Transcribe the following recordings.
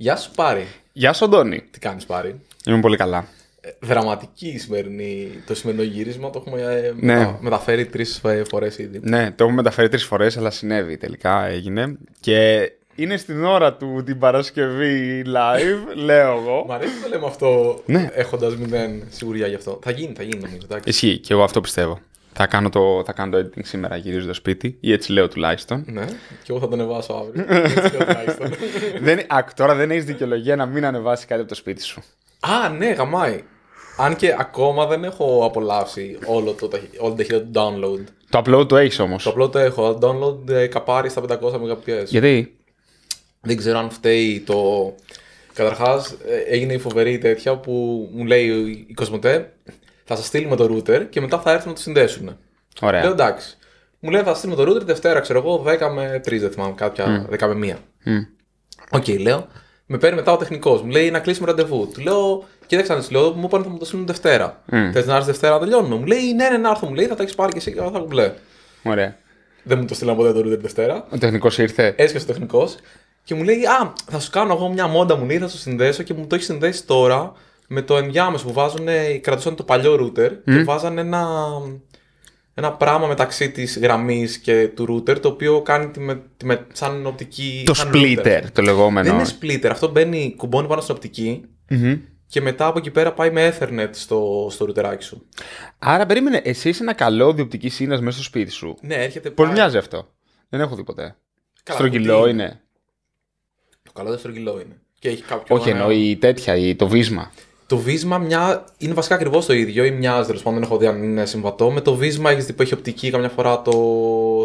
Γεια σου Πάρη. Γεια σου Αντώνη. Τι κάνεις Πάρη. Είμαι πολύ καλά. Ε, δραματική η σημερινή, το σημερινό γύρισμα το έχουμε ε, ναι. μεταφέρει τρεις ε, φορές ήδη. Ναι, το έχουμε μεταφέρει τρεις φορές αλλά συνέβη τελικά έγινε και είναι στην ώρα του την Παρασκευή live, λέω εγώ. Μ' αρέσει να λέμε αυτό ναι. έχοντας μηδέν σιγουριά γι' αυτό. Θα γίνει, θα γίνει νομίζω. Ισχύει και εγώ αυτό πιστεύω. Θα κάνω, το, θα κάνω το editing σήμερα γυρίζω σπίτι, ή έτσι λέω τουλάχιστον. Ναι, και εγώ θα το ανεβάσω αύριο. έτσι λέω, δεν, τώρα δεν έχεις δικαιολογία να μην ανεβάσεις κάτι από το σπίτι σου. Α, ναι, γαμάει. Αν και ακόμα δεν έχω απολαύσει όλο το, όλο το του download. Το upload το έχεις όμως. Το upload το έχω. Download ε, καπάρει στα 500 Mbps. Γιατί? Δεν ξέρω αν φταίει το. Καταρχάς, ε, έγινε η φοβερή τέτοια που μου λέει η Κοσμοτέ θα σας στείλουμε το router και μετά θα έρθουν να το συνδέσουν. Ωραία. Λέω εντάξει. Μου λέει θα στείλουμε το router Δευτέρα, ξέρω εγώ, 10 με 3, δεν θυμάμαι, κάποια mm. με 1. Οκ, mm. okay, λέω. Με παίρνει μετά ο τεχνικός, μου λέει να κλείσουμε ραντεβού. Του λέω, κοίταξε να λέω, μου είπαν θα μου το στείλουν Δευτέρα. Mm. Θες να έρθεις Δευτέρα να τελειώνουμε. Μου λέει, ναι, ναι, να έρθω, μου λέει, θα τα έχεις πάρει και εσύ και θα κουμπλέ. Ωραία. Δεν μου το στείλαν ποτέ το router Δευτέρα. Ο τεχνικός ήρθε. Έσχεσαι ο τεχνικός και μου λέει, Α, θα σου κάνω εγώ μια μόντα μου λέει, θα σου συνδέσω και μου το έχεις συνδέσει τώρα με το ενδιάμεσο που βάζουν, κρατούσαν το παλιό router mm. και βάζαν ένα, ένα πράγμα μεταξύ της γραμμής και του ρούτερ το οποίο κάνει τη με, τη σαν οπτική. Το σαν splitter, το λεγόμενο. Δεν είναι splitter. Αυτό μπαίνει, κουμπώνει πάνω στην οπτικη mm και μετά από εκεί πέρα πάει με Ethernet στο, στο routerάκι σου. Άρα περίμενε, εσύ είσαι ένα καλό διοπτική σύνα μέσα στο σπίτι σου. Ναι, έρχεται. Πώς μοιάζει αυτό. Δεν έχω δει ποτέ. στρογγυλό είναι. Το καλό δεν στρογγυλό είναι. Και έχει κάποιο Όχι, εννοεί τέτοια, το βίσμα. Το βίσμα μια... είναι βασικά ακριβώς το ίδιο ή μοιάζει τέλος πάντων. Δεν έχω δει αν είναι συμβατό. Με το βίσμα έχεις δει που έχει οπτική καμιά φορά το.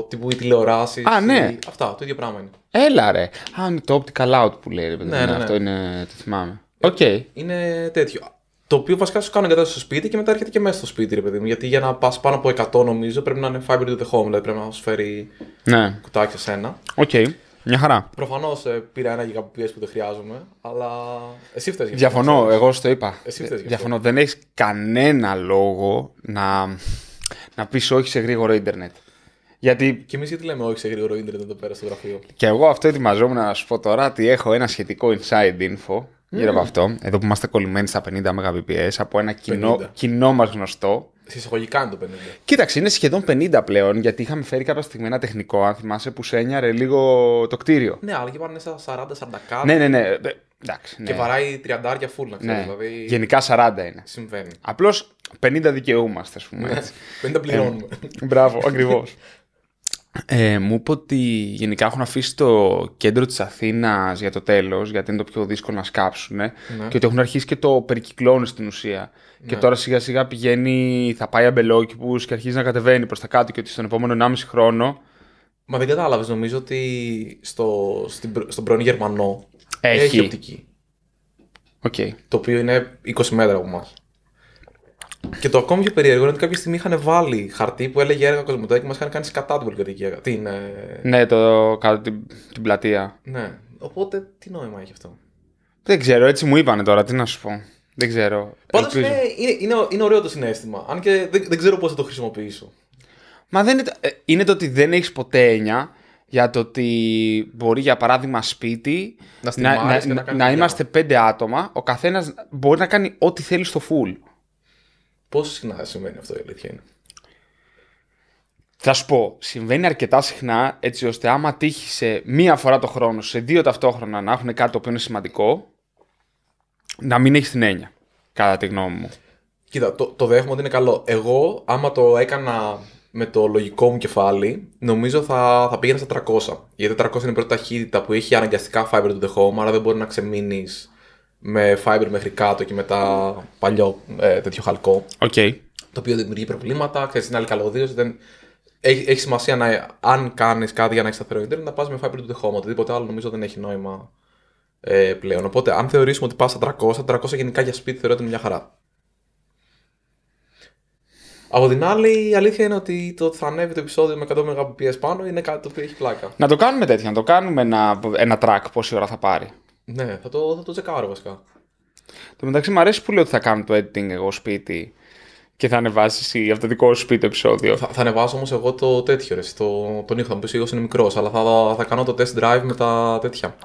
τύπου τηλεοράσει. Α, ναι. Ή... Αυτά, το ίδιο πράγμα είναι. Έλα ρε. Α, είναι το optical out που λέει ρε ναι, ναι, ναι, Αυτό ναι. είναι. Το θυμάμαι. Ε, Οκ. Okay. Είναι τέτοιο. Το οποίο βασικά σου κάνει εγκατάσταση στο σπίτι και μετά έρχεται και μέσα στο σπίτι, ρε παιδί μου. Γιατί για να πας πάνω από 100, νομίζω πρέπει να είναι fiber to the home, δηλαδή πρέπει να σου φέρει ναι. κουτάκι σε ένα. Okay. Μια χαρά. Προφανώς ε, πήρα ένα γιγαποπίεση που δεν χρειάζομαι, αλλά εσύ φταίεις. Διαφωνώ, εγώ σου το είπα. Εσύ φταίεις. Διαφωνώ. Δεν έχεις κανένα λόγο να, να πεις όχι σε γρήγορο Ιντερνετ. Γιατί... Και εμείς γιατί λέμε όχι σε γρήγορο Ιντερνετ εδώ πέρα στο γραφείο. Και εγώ αυτό ετοιμαζόμουν να σου πω τώρα ότι έχω ένα σχετικό inside info γύρω από ναι. αυτό. Εδώ που είμαστε κολλημένοι στα 50 Mbps από ένα 50. κοινό, κοινό μας γνωστό. Συσσαγωγικά είναι το 50. Κοίταξε, είναι σχεδόν 50 πλέον, γιατί είχαμε φέρει κάποια στιγμή ένα τεχνικό, αν θυμάσαι, που σένιαρε λίγο το κτίριο. Ναι, αλλά και πάνε στα 40-40 κάτω. Ναι, ναι, ναι. Εντάξει, ναι. Και βαράει 30 άρια φούλ, να ξέρω. Ναι. Δηλαδή... Γενικά 40 είναι. Συμβαίνει. Απλώς 50 δικαιούμαστε, ας πούμε. 50 ναι, πληρώνουμε. Ε, μπράβο, ακριβώς. ε, μου είπε ότι γενικά έχουν αφήσει το κέντρο της Αθήνας για το τέλος, γιατί είναι το πιο δύσκολο να σκάψουν ναι. και ότι έχουν αρχίσει και το περικυκλώνουν στην ουσία. Και ναι. τώρα σιγά σιγά πηγαίνει, θα πάει αμπελόκηπους και αρχίζει να κατεβαίνει προς τα κάτω και ότι στον επόμενο 1,5 χρόνο... Μα δεν κατάλαβες, νομίζω ότι στο, στην, στον πρώην Γερμανό έχει, έχει οπτική. Okay. Το οποίο είναι 20 μέτρα από εμάς. Και το ακόμη πιο περίεργο είναι ότι κάποια στιγμή είχαν βάλει χαρτί που έλεγε έργα κοσμοτέ και μας είχαν κάνει ε, ναι, κατά την πολυκατοικία. Την, Ναι, το, κάτω την, πλατεία. Ναι. Οπότε τι νόημα έχει αυτό. Δεν ξέρω, έτσι μου είπανε τώρα, τι να σου πω. Δεν ξέρω. Πάντως ναι, είναι, είναι, είναι, ωραίο το συνέστημα. Αν και δεν, δεν ξέρω πώς θα το χρησιμοποιήσω. Μα δεν είναι, το, ε, είναι το ότι δεν έχεις ποτέ έννοια για το ότι μπορεί για παράδειγμα σπίτι να, να, να, να, να είμαστε πέντε άτομα, ο καθένας μπορεί να κάνει ό,τι θέλει στο full. Πόσο συχνά συμβαίνει αυτό η αλήθεια είναι. Θα σου πω, συμβαίνει αρκετά συχνά έτσι ώστε άμα τύχει σε μία φορά το χρόνο, σε δύο ταυτόχρονα να έχουν κάτι το οποίο είναι σημαντικό, να μην έχεις την έννοια. Κατά τη γνώμη μου. Κοίτα, το, το δέχομαι ότι είναι καλό. Εγώ, άμα το έκανα με το λογικό μου κεφάλι, νομίζω θα, θα πήγαινα στα 300. Γιατί 400 είναι η πρώτη ταχύτητα που έχει αναγκαστικά fiber to the home, άρα δεν μπορεί να ξεμείνεις με fiber μέχρι κάτω και μετά παλιό ε, τέτοιο χαλκό. Okay. Το οποίο δημιουργεί προβλήματα, ξέρεις την άλλη καλωδίωση. Δεν... Έχει, έχει σημασία να, αν κάνεις κάτι για να έχεις σταθερό Ιντερνετ να πας με fiber του δεχόμενου. Οτιδήποτε άλλο νομίζω δεν έχει νόημα ε, πλέον. Οπότε, αν θεωρήσουμε ότι πας στα 300, 300 γενικά για σπίτι θεωρώ ότι είναι μια χαρά. Από την άλλη, η αλήθεια είναι ότι το ότι θα ανέβει το επεισόδιο με 100 Mbps πάνω είναι κάτι το οποίο έχει πλάκα. Να το κάνουμε τέτοια, να το κάνουμε ένα track πόση ώρα θα πάρει. Ναι, θα το, θα το τσεκάρω βασικά. Το μεταξύ μου αρέσει που λέω ότι θα κάνω το editing εγώ σπίτι και θα ανεβάσεις από το δικό σου σπίτι επεισόδιο. Θα, θα ανεβάσω όμως εγώ το τέτοιο. Ρε, το, τον ήχο θα μου πεις είναι μικρός, αλλά θα, θα κάνω το test drive με τα τέτοια.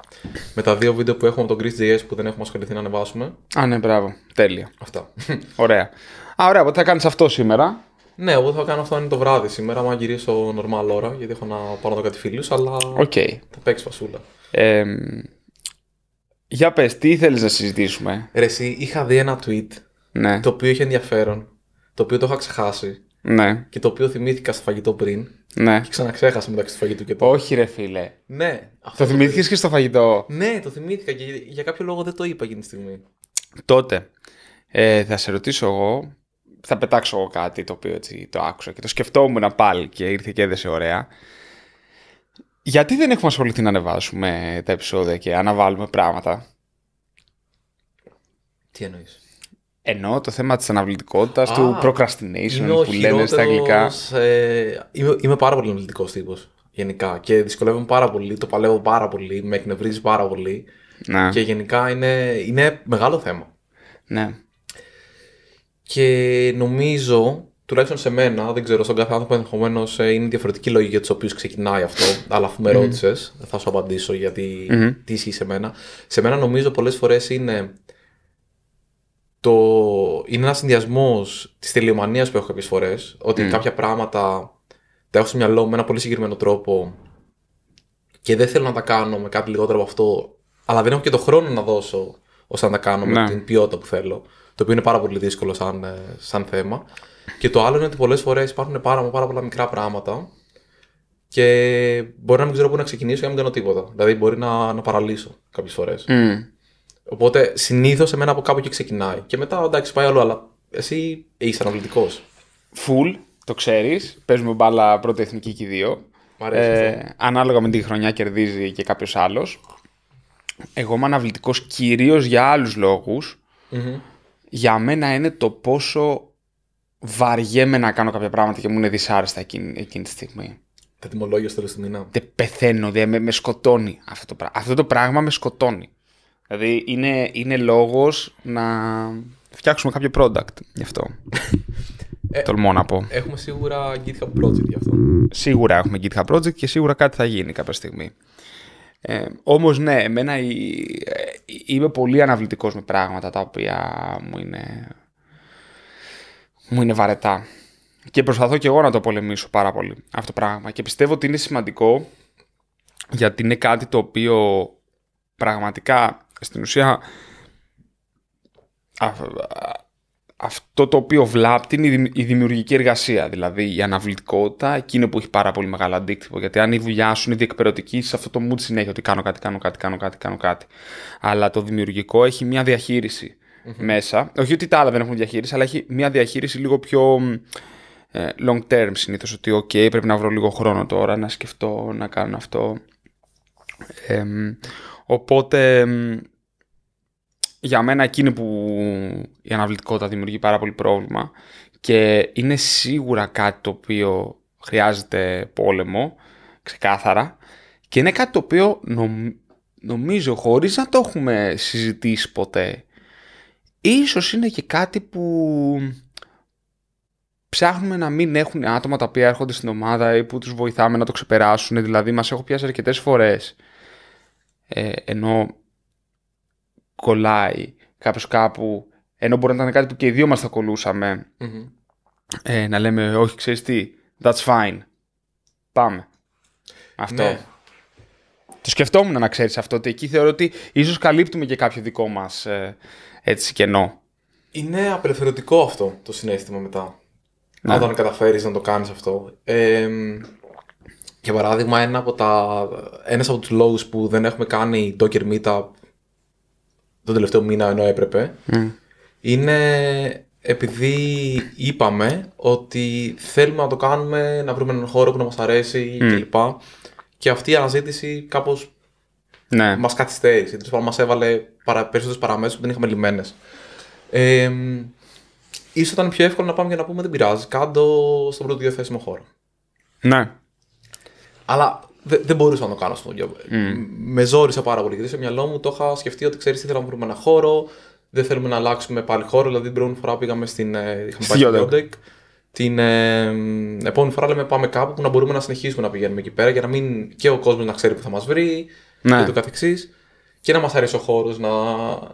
Με τα δύο βίντεο που έχουμε από τον Chris JS που δεν έχουμε ασχοληθεί να ανεβάσουμε. Α, ναι, μπράβο. Τέλεια. Αυτά. Ωραία. Α, ωραία, οπότε θα κάνεις αυτό σήμερα. Ναι, εγώ θα κάνω αυτό αν είναι το βράδυ σήμερα, άμα γυρίσω normal ώρα, γιατί έχω να πάρω να κάτι φίλους, αλλά. Okay. Θα παίξει φασούλα. Ε, για πες, τι ήθελες να συζητήσουμε. Ρε εσύ, είχα δει ένα tweet ναι. το οποίο είχε ενδιαφέρον, το οποίο το είχα ξεχάσει ναι. και το οποίο θυμήθηκα στο φαγητό πριν ναι. και ξαναξέχασα μεταξύ του φαγητού και το. Όχι ρε φίλε. Ναι. το θυμήθηκες και στο φαγητό. Ναι, το θυμήθηκα και για κάποιο λόγο δεν το είπα εκείνη τη στιγμή. Τότε, ε, θα σε ρωτήσω εγώ, θα πετάξω εγώ κάτι το οποίο έτσι το άκουσα και το σκεφτόμουν πάλι και ήρθε και έδεσε ωραία γιατί δεν έχουμε ασχοληθεί να ανεβάσουμε τα επεισόδια και αναβάλουμε πράγματα. Τι εννοείς. Εννοώ το θέμα της αναβλητικότητας, του procrastination που λένε στα αγγλικά. Ε, είμαι, είμαι πάρα πολύ αναβλητικός τύπος γενικά και δυσκολεύομαι πάρα πολύ, το παλεύω πάρα πολύ, με εκνευρίζει πάρα πολύ ναι. και γενικά είναι, είναι μεγάλο θέμα. Ναι. Και νομίζω τουλάχιστον σε μένα, δεν ξέρω, στον κάθε άνθρωπο ενδεχομένως ε, είναι διαφορετική λογική για τους οποίους ξεκινάει αυτό. Αλλά αφού με ρωτησε θα σου απαντήσω γιατί mm-hmm. τι ισχύει σε μένα. Σε μένα νομίζω πολλές φορές είναι. Το... Είναι ένας συνδυασμός της τελειομανίας που έχω κάποιες φορές. Ότι τι ισχυει σε μενα σε μενα νομιζω πολλε φορε ειναι το ειναι πράγματα τα έχω στο μυαλό μου με ένα πολύ συγκεκριμένο τρόπο και δεν θέλω να τα κάνω με κάτι λιγότερο από αυτό, αλλά δεν έχω και το χρόνο να δώσω ώστε να τα κάνω με ναι. την ποιότητα που θέλω. Το οποίο είναι πάρα πολύ δύσκολο σαν, ε, σαν θέμα. Και το άλλο είναι ότι πολλές φορές υπάρχουν πάρα, πάρα πολλά μικρά πράγματα και μπορεί να μην ξέρω πού να ξεκινήσω και να μην κάνω τίποτα. Δηλαδή, μπορεί να, να παραλύσω κάποιες φορές. Mm. Οπότε συνήθως εμένα από κάπου και ξεκινάει. Και μετά εντάξει, πάει άλλο, αλλά εσύ είσαι αναβλητικό. Φουλ, το ξέρεις. Παίζουμε μπάλα πρώτη εθνική και δύο. ε, ανάλογα με τη χρονιά κερδίζει και κάποιος άλλος. Εγώ είμαι αναβλητικός κυρίως για άλλους mm-hmm. Για μένα είναι το πόσο βαριέμαι να κάνω κάποια πράγματα και μου είναι δυσάρεστα εκείνη, εκείνη τη στιγμή. Τα τιμολόγια στο τέλος του μήνα. Δεν πεθαίνω, δε, με, με σκοτώνει αυτό το πράγμα. Αυτό το πράγμα με σκοτώνει. Δηλαδή είναι, είναι λόγος να φτιάξουμε κάποιο product γι' αυτό. ε, Τολμώ να πω. Έχουμε σίγουρα GitHub project γι' αυτό. Σίγουρα έχουμε GitHub project και σίγουρα κάτι θα γίνει κάποια στιγμή. Ε, όμως ναι, εμένα η, ε, είμαι πολύ αναβλητικός με πράγματα τα οποία μου είναι μου είναι βαρετά. Και προσπαθώ και εγώ να το πολεμήσω πάρα πολύ αυτό το πράγμα. Και πιστεύω ότι είναι σημαντικό γιατί είναι κάτι το οποίο πραγματικά στην ουσία αυτό το οποίο βλάπτει είναι η δημιουργική εργασία, δηλαδή η αναβλητικότητα, εκείνο που έχει πάρα πολύ μεγάλο αντίκτυπο. Γιατί αν η δουλειά σου είναι διεκπαιρεωτική, σε αυτό το mood συνέχεια ότι κάνω κάτι, κάνω κάτι, κάνω κάτι, κάνω κάτι. Αλλά το δημιουργικό έχει μια διαχείριση μέσα. Όχι ότι τα άλλα δεν έχουν διαχείριση, αλλά έχει μια διαχείριση λίγο πιο ε, long term συνήθως. Ότι, OK, πρέπει να βρω λίγο χρόνο τώρα να σκεφτώ να κάνω αυτό. οπότε για μένα εκείνη που η αναβλητικότητα δημιουργεί πάρα πολύ πρόβλημα και είναι σίγουρα κάτι το οποίο χρειάζεται πόλεμο, ξεκάθαρα και είναι κάτι το οποίο νομίζω χωρίς να το έχουμε συζητήσει ποτέ ίσως είναι και κάτι που ψάχνουμε να μην έχουν άτομα τα οποία έρχονται στην ομάδα ή που τους βοηθάμε να το ξεπεράσουν. Δηλαδή μας έχω πιάσει αρκετές φορές ε, ενώ κολλάει κάποιος κάπου ενώ μπορεί να ήταν κάτι που και οι δύο μας θα κολουσαμε ε, να λέμε όχι ξέρεις τι, that's fine, πάμε. Αυτό. Ναι. Το σκεφτόμουν να ξέρεις αυτό ότι εκεί θεωρώ ότι ίσως καλύπτουμε και κάποιο δικό μας ε, έτσι κενό. Είναι απελευθερωτικό αυτό το συνέστημα μετά. να Όταν καταφέρεις να το κάνεις αυτό. Ε, για παράδειγμα, ένα από τα, ένας από τους λόγους που δεν έχουμε κάνει Docker Meetup τον τελευταίο μήνα ενώ έπρεπε, ναι. είναι επειδή είπαμε ότι θέλουμε να το κάνουμε, να βρούμε έναν χώρο που να μας αρέσει ναι. κλπ. Και αυτή η αναζήτηση κάπως ναι. Μας καθυστέρησε. Τέλος πάντων, μας έβαλε παρα, περισσότερες παραμέσει που δεν είχαμε λυμμένε. Ε, ίσως ήταν πιο εύκολο να πάμε για να πούμε δεν πειράζει, Κάντο στον πρώτο διαθέσιμο χώρο. Ναι. Αλλά δεν μπορούσα να το κάνω στον Mm. Με ζόρισα πάρα πολύ. Γιατί στο μυαλό μου το είχα σκεφτεί ότι ξέρεις, ήθελα να βρούμε ένα χώρο, δεν θέλουμε να αλλάξουμε πάλι χώρο. Δηλαδή την πρώτη φορά πήγαμε στην. Ε, είχαμε πάει στην Την ε, επόμενη φορά λέμε πάμε κάπου που να μπορούμε να συνεχίσουμε να πηγαίνουμε εκεί πέρα για να μην και ο κόσμος να ξέρει που θα μας βρει ναι. και το καθεξής. Και να μα αρέσει ο χώρος, να,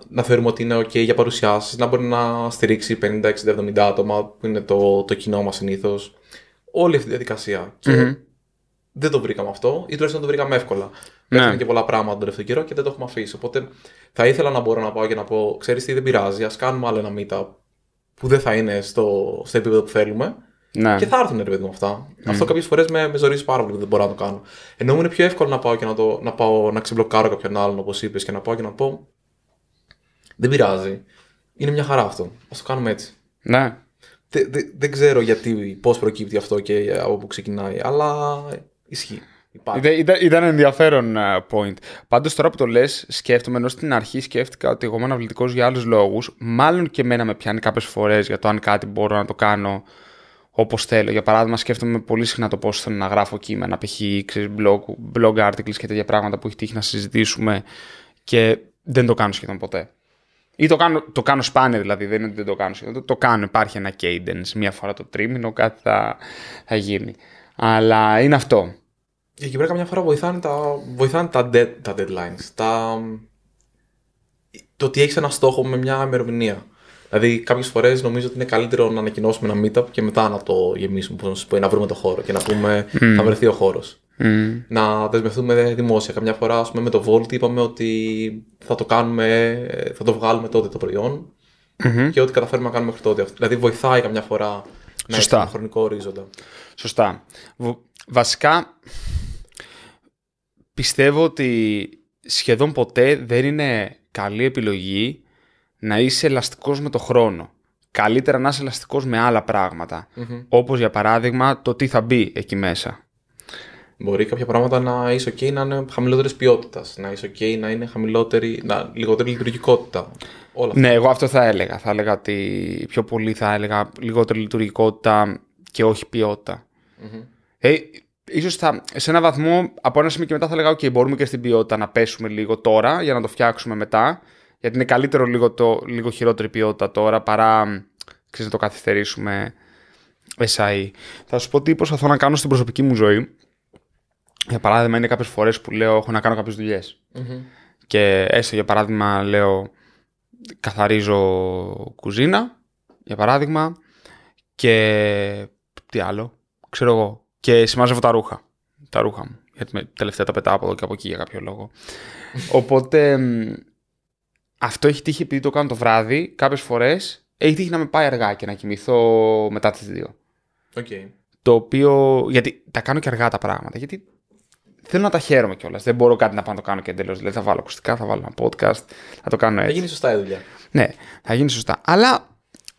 να θεωρούμε ότι είναι OK για παρουσιάσεις, να μπορεί να στηρίξει 50, 60, 70 άτομα που είναι το, το κοινό μας συνήθως. Όλη αυτή τη διαδικασια Και δεν το βρήκαμε αυτό, ή τουλάχιστον το βρήκαμε εύκολα. Ναι. και πολλά πράγματα τον τελευταίο καιρό και δεν το έχουμε αφήσει. Οπότε θα ήθελα να μπορώ να πάω και να πω: Ξέρεις τι, δεν πειράζει, ας κάνουμε άλλο ένα meetup που δεν θα είναι στο, στο επίπεδο που θέλουμε, ναι. Και θα έρθουν ρε παιδί μου αυτά. Mm. Αυτό κάποιες φορές με, με πάρα πολύ, δεν μπορώ να το κάνω. Ενώ μου είναι πιο εύκολο να πάω και να, το, να, πάω, να ξεμπλοκάρω κάποιον άλλον, όπως είπες, και να πάω και να πω. Δεν πειράζει. Είναι μια χαρά αυτό. Ας το κάνουμε έτσι. Ναι. Δε, δε, δεν ξέρω γιατί, πώς προκύπτει αυτό και από πού ξεκινάει, αλλά ισχύει. Ήταν, ήταν ενδιαφέρον ε, point. Πάντως τώρα που το λες, σκέφτομαι, ενώ στην αρχή σκέφτηκα ότι εγώ είμαι αναβλητικός για άλλους λόγους. Μάλλον και εμένα με πιάνει κάποιες φορές για το αν κάτι μπορώ να το κάνω όπως θέλω. Για παράδειγμα, σκέφτομαι πολύ συχνά το πώς θέλω να γράφω κείμενα, π.χ. Blog, blog articles και τέτοια πράγματα που έχει τύχει να συζητήσουμε και δεν το κάνω σχεδόν ποτέ. Ή το κάνω, το κάνω σπάνια δηλαδή, δεν είναι ότι δεν το κάνω σχεδόν. Το, κάνω, υπάρχει ένα cadence. Μία φορά το τρίμηνο κάτι θα, γίνει. Αλλά είναι αυτό. Και εκεί πέρα καμιά φορά βοηθάνε τα, deadlines. Τα, το ότι έχεις ένα στόχο με μια ημερομηνία. Δηλαδή, κάποιες φορές νομίζω ότι είναι καλύτερο να ανακοινώσουμε ένα meetup και μετά να το γεμίσουμε, να να βρούμε το χώρο και να πούμε mm. θα βρεθεί ο χώρος. Mm. Να δεσμευτούμε δημόσια. Καμιά φορά, ας πούμε, με το Volt είπαμε ότι θα το κάνουμε, θα το βγάλουμε τότε το προιον και ό,τι καταφέρουμε να κάνουμε μέχρι τότε. Δηλαδή, βοηθάει καμιά φορά να έχει ένα χρονικό ορίζοντα. Σωστά. Βασικά, πιστεύω ότι σχεδόν ποτέ δεν είναι καλή επιλογή να είσαι ελαστικός με το χρόνο. Καλύτερα να είσαι ελαστικός με άλλα πράγματα. Όπως για παράδειγμα το τι θα μπει εκεί μέσα. Μπορεί κάποια πράγματα να είσαι OK να είναι χαμηλότερης ποιότητας, να είσαι OK να είναι χαμηλότερη, να, λιγότερη λειτουργικότητα. Όλα αυτά. Ναι, εγώ αυτό θα έλεγα. Θα έλεγα ότι πιο πολύ θα έλεγα λιγότερη λειτουργικότητα και όχι ποιότητα. Mm-hmm. Ε, ίσως θα, σε ένα βαθμό από ένα σημείο και μετά θα έλεγα OK, μπορούμε και στην ποιότητα να πέσουμε λίγο τώρα για να το φτιάξουμε μετά γιατί είναι καλύτερο λίγο, το, λίγο χειρότερη ποιότητα τώρα παρά ξέρεις, να το καθυστερήσουμε εσάι. Θα σου πω τι προσπαθώ να κάνω στην προσωπική μου ζωή. Για παράδειγμα, είναι κάποιες φορές που λέω έχω να κάνω κάποιες Και έστω για παράδειγμα, λέω καθαρίζω κουζίνα, για παράδειγμα, και τι άλλο, ξέρω εγώ, και σημάζευω τα ρούχα, τα ρούχα μου, γιατί τελευταία τα πετάω από εδώ και από εκεί για κάποιο λόγο. Οπότε αυτό έχει τύχει επειδή το κάνω το βράδυ, κάποιες φορές έχει τύχει να με πάει αργά και να κοιμηθώ μετά τις δύο. Okay. Το οποίο. Γιατί τα κάνω και αργά τα πράγματα. Γιατί θέλω να τα χαίρομαι κιόλας. Δεν μπορώ κάτι να πάω να το κάνω και εντελώς. Δηλαδή θα βάλω ακουστικά, θα βάλω ένα podcast, θα το κάνω έτσι. Θα γίνει σωστά η δουλειά. Ναι, θα γίνει σωστά. Αλλά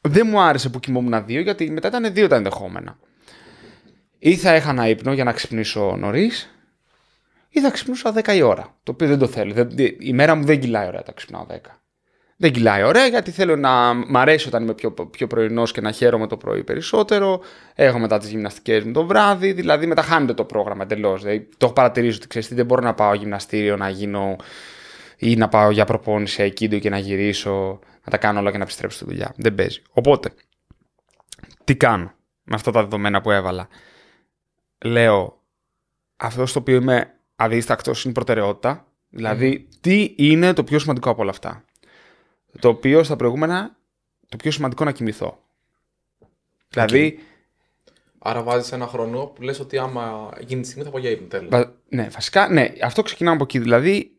δεν μου άρεσε που κοιμόμουν δύο, γιατί μετά ήταν δύο τα ενδεχόμενα. Ή θα έχανα ύπνο για να ξυπνήσω νωρίς, ή θα ξυπνούσα 10 η ώρα. Το οποίο δεν το θέλω. η μέρα μου δεν κυλάει ωραία τα ξυπνάω 10. Δεν κυλάει ωραία γιατί θέλω να μ' αρέσει όταν είμαι πιο, πιο πρωινός και να χαίρομαι το πρωί περισσότερο. Έχω μετά τις γυμναστικές μου το βράδυ, δηλαδή μετά χάνεται το πρόγραμμα εντελώς. Δηλαδή, το έχω παρατηρήσει ότι ξέρεις δεν μπορώ να πάω γυμναστήριο να γίνω ή να πάω για προπόνηση του και να γυρίσω, να τα κάνω όλα και να επιστρέψω στη δουλειά. Δεν παίζει. Οπότε, τι κάνω με αυτά τα δεδομένα που έβαλα. Λέω αυτός στο οποίο είμαι αδίστακτο είναι προτεραιότητα. Δηλαδή, τι είναι το πιο σημαντικό από όλα αυτά. Το οποίο στα προηγούμενα, το πιο σημαντικό να κοιμηθώ. Δηλαδή. Άρα βάζεις ένα χρόνο που λες ότι άμα γίνει τη στιγμή θα πάω για ύπνο τέλος. Ναι, φασικά, ναι, αυτό ξεκινάω από εκεί. Δηλαδή,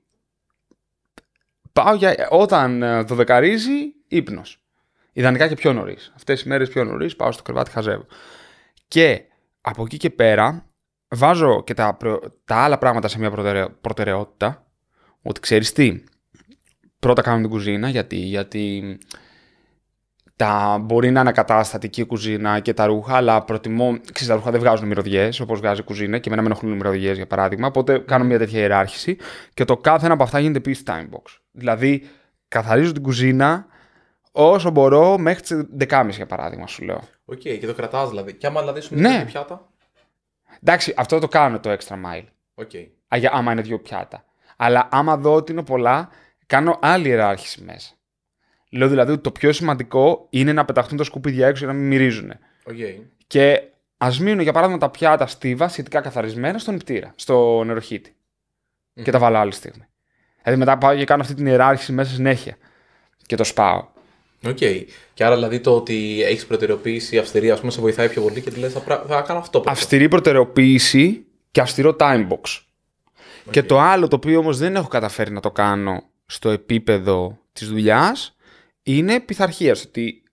πάω για... όταν ε, δωδεκαρίζει, ύπνος. Ιδανικά και πιο νωρίς. Αυτές οι μέρες πιο νωρίς, πάω στο κρεβάτι, χαζεύω. Και από εκεί και πέρα, βάζω και τα, τα άλλα πράγματα σε μια προτεραιότητα. Ότι ξέρεις τι, πρώτα κάνω την κουζίνα γιατί, γιατί τα, μπορεί να είναι η κουζίνα και τα ρούχα, αλλά προτιμώ. Ξέρετε, τα ρούχα δεν βγάζουν μυρωδιές όπως βγάζει η κουζίνα και εμένα με ενοχλούν μυρωδιές για παράδειγμα. Οπότε κάνω μια τέτοια ιεράρχηση και το κάθε ένα από αυτά γίνεται επίσης time box. Δηλαδή, καθαρίζω την κουζίνα όσο μπορώ μέχρι τις 11.30 για παράδειγμα, σου λέω. Οκ, okay, και το κρατάς δηλαδή. Και άμα δηλαδή σου ναι. πιάτα. Εντάξει, αυτό το κάνω το extra mile. Okay. Α, άμα είναι δύο πιάτα. Αλλά άμα δω ότι είναι πολλά, κάνω άλλη ιεράρχηση μέσα. Λέω δηλαδή ότι το πιο σημαντικό είναι να πεταχτούν τα σκουπίδια έξω για να μην μυρίζουν. Okay. Και ας μείνουν για παράδειγμα τα πιάτα στίβα σχετικά καθαρισμένα στον πτήρα, στο νεροχύτη. Και τα βάλω άλλη στιγμή. Δηλαδή μετά πάω και κάνω αυτή την ιεράρχηση μέσα συνέχεια. Και το σπάω. Οκ. Okay. Και άρα δηλαδή το ότι έχεις προτεραιοποίηση αυστηρή, ας πούμε, σε βοηθάει πιο πολύ και τη λες, θα, θα κάνω αυτό. Πρώτα. Αυστηρή προτεραιοποίηση και αυστηρό time box. Okay. Και το άλλο το οποίο όμως δεν έχω καταφέρει να το κάνω στο επίπεδο της δουλειάς είναι πειθαρχίας. Ότι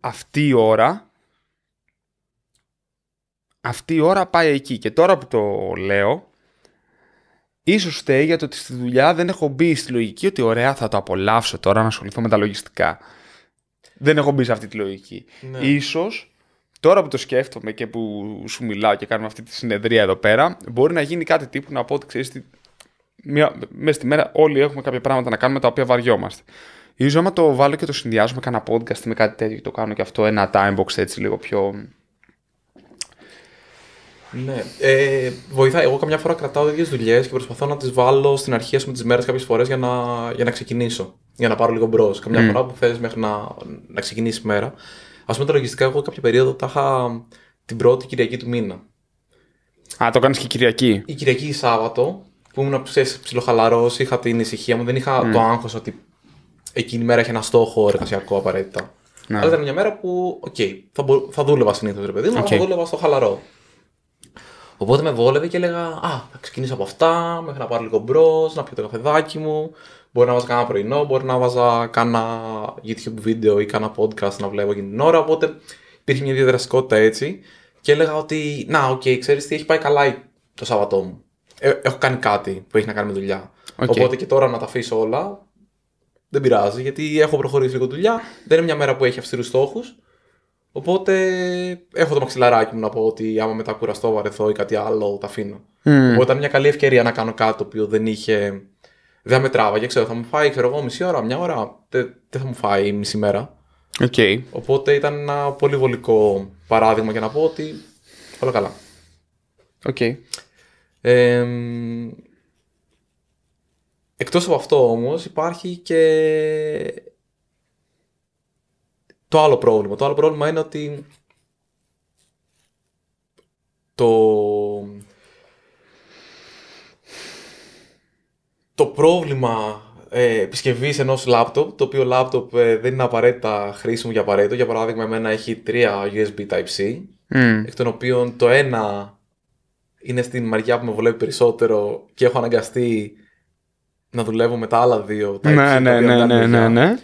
αυτή η ώρα. Αυτή η ώρα πάει εκεί. Και τώρα που το λέω, ίσως φταίει για το ότι στη δουλειά δεν έχω μπει στη λογική ότι ωραία θα το απολαύσω τώρα να ασχοληθώ με τα λογιστικά. Δεν έχω μπει σε αυτή τη λογική. Ναι. Ίσως Τώρα που το σκέφτομαι και που σου μιλάω και κάνουμε αυτή τη συνεδρία εδώ πέρα, μπορεί να γίνει κάτι τύπου να πω ότι ξέρεις τι. Μια, μέσα στη μέρα όλοι έχουμε κάποια πράγματα να κάνουμε τα οποία βαριόμαστε. Ίσως άμα το βάλω και το συνδυάζω με κάνα podcast με κάτι τέτοιο, το κάνω και αυτό ένα time box έτσι λίγο πιο ναι. Ε, βοηθάει. Εγώ καμιά φορά κρατάω ίδιες δουλειές και προσπαθώ να τις βάλω στην αρχή με τις μέρες κάποιες φορές για να, για να ξεκινήσω. Για να πάρω λίγο μπρος. Καμιά mm. φορά που θες μέχρι να, να ξεκινήσει η μέρα. Ας πούμε τα λογιστικά, εγώ κάποια περίοδο τα είχα την πρώτη Κυριακή του μήνα. Α, το κάνεις και Κυριακή. Η Κυριακή ή Σάββατο, που ήμουν ψιλοχαλαρός, είχα την ησυχία μου, δεν είχα mm. το άγχος ότι εκείνη η μέρα έχει ένα στόχο εργασιακό απαραίτητα. Ναι. Αλλά ήταν μια μέρα που, οκ, okay, θα, μπο... θα δούλευα συνήθως, ρε παιδί μου, αλλά θα δούλευα στο χαλαρό. Οπότε με βόλευε και έλεγα Α, θα ξεκινήσω από αυτά, μέχρι να πάρω λίγο μπρος, να πιω το καφεδάκι μου. Μπορεί να βάζω κανένα πρωινό, μπορεί να βάζα κάνα YouTube βίντεο ή κάνα podcast να βλέπω εκείνη την ώρα. Οπότε υπήρχε μια διαδραστικότητα έτσι. Και έλεγα ότι Να, οκ, okay, ξέρεις τι έχει πάει καλά το Σάββατό μου. Ε, έχω κάνει κάτι που έχει να κάνει με δουλειά. Okay. Οπότε και τώρα να τα αφήσω όλα δεν πειράζει, γιατί έχω προχωρήσει λίγο δουλειά. Δεν είναι μια μέρα που έχει αυστηρούς στόχους. Οπότε έχω το μαξιλαράκι μου να πω ότι άμα μετά κουραστώ, βαρεθώ ή κάτι άλλο, τα αφήνω. Mm. Οπότε ήταν μια καλή ευκαιρία να κάνω κάτι το οποίο δεν είχε. Δεν με τράβαγε, ξέρω, θα μου φάει ξέρω εγώ, μισή ώρα, μια ώρα. Δεν θα μου φάει μισή μέρα. Okay. Οπότε ήταν ένα πολύ βολικό παράδειγμα για να πω ότι όλα καλά. Okay. Ε, εκτός από αυτό όμως υπάρχει και το άλλο πρόβλημα. Το άλλο πρόβλημα είναι ότι το, το πρόβλημα ε, επισκευής ενός λάπτοπ, το οποίο λάπτοπ ε, δεν είναι απαραίτητα χρήσιμο για απαραίτητο. Για παράδειγμα, εμένα έχει τρία USB Type-C, mm. εκ των οποίων το ένα είναι στην μαριά που με βολεύει περισσότερο και έχω αναγκαστεί να δουλεύω με τα άλλα δύο Type-C. Ναι, ναι, ναι, ναι, ναι, ναι, ναι.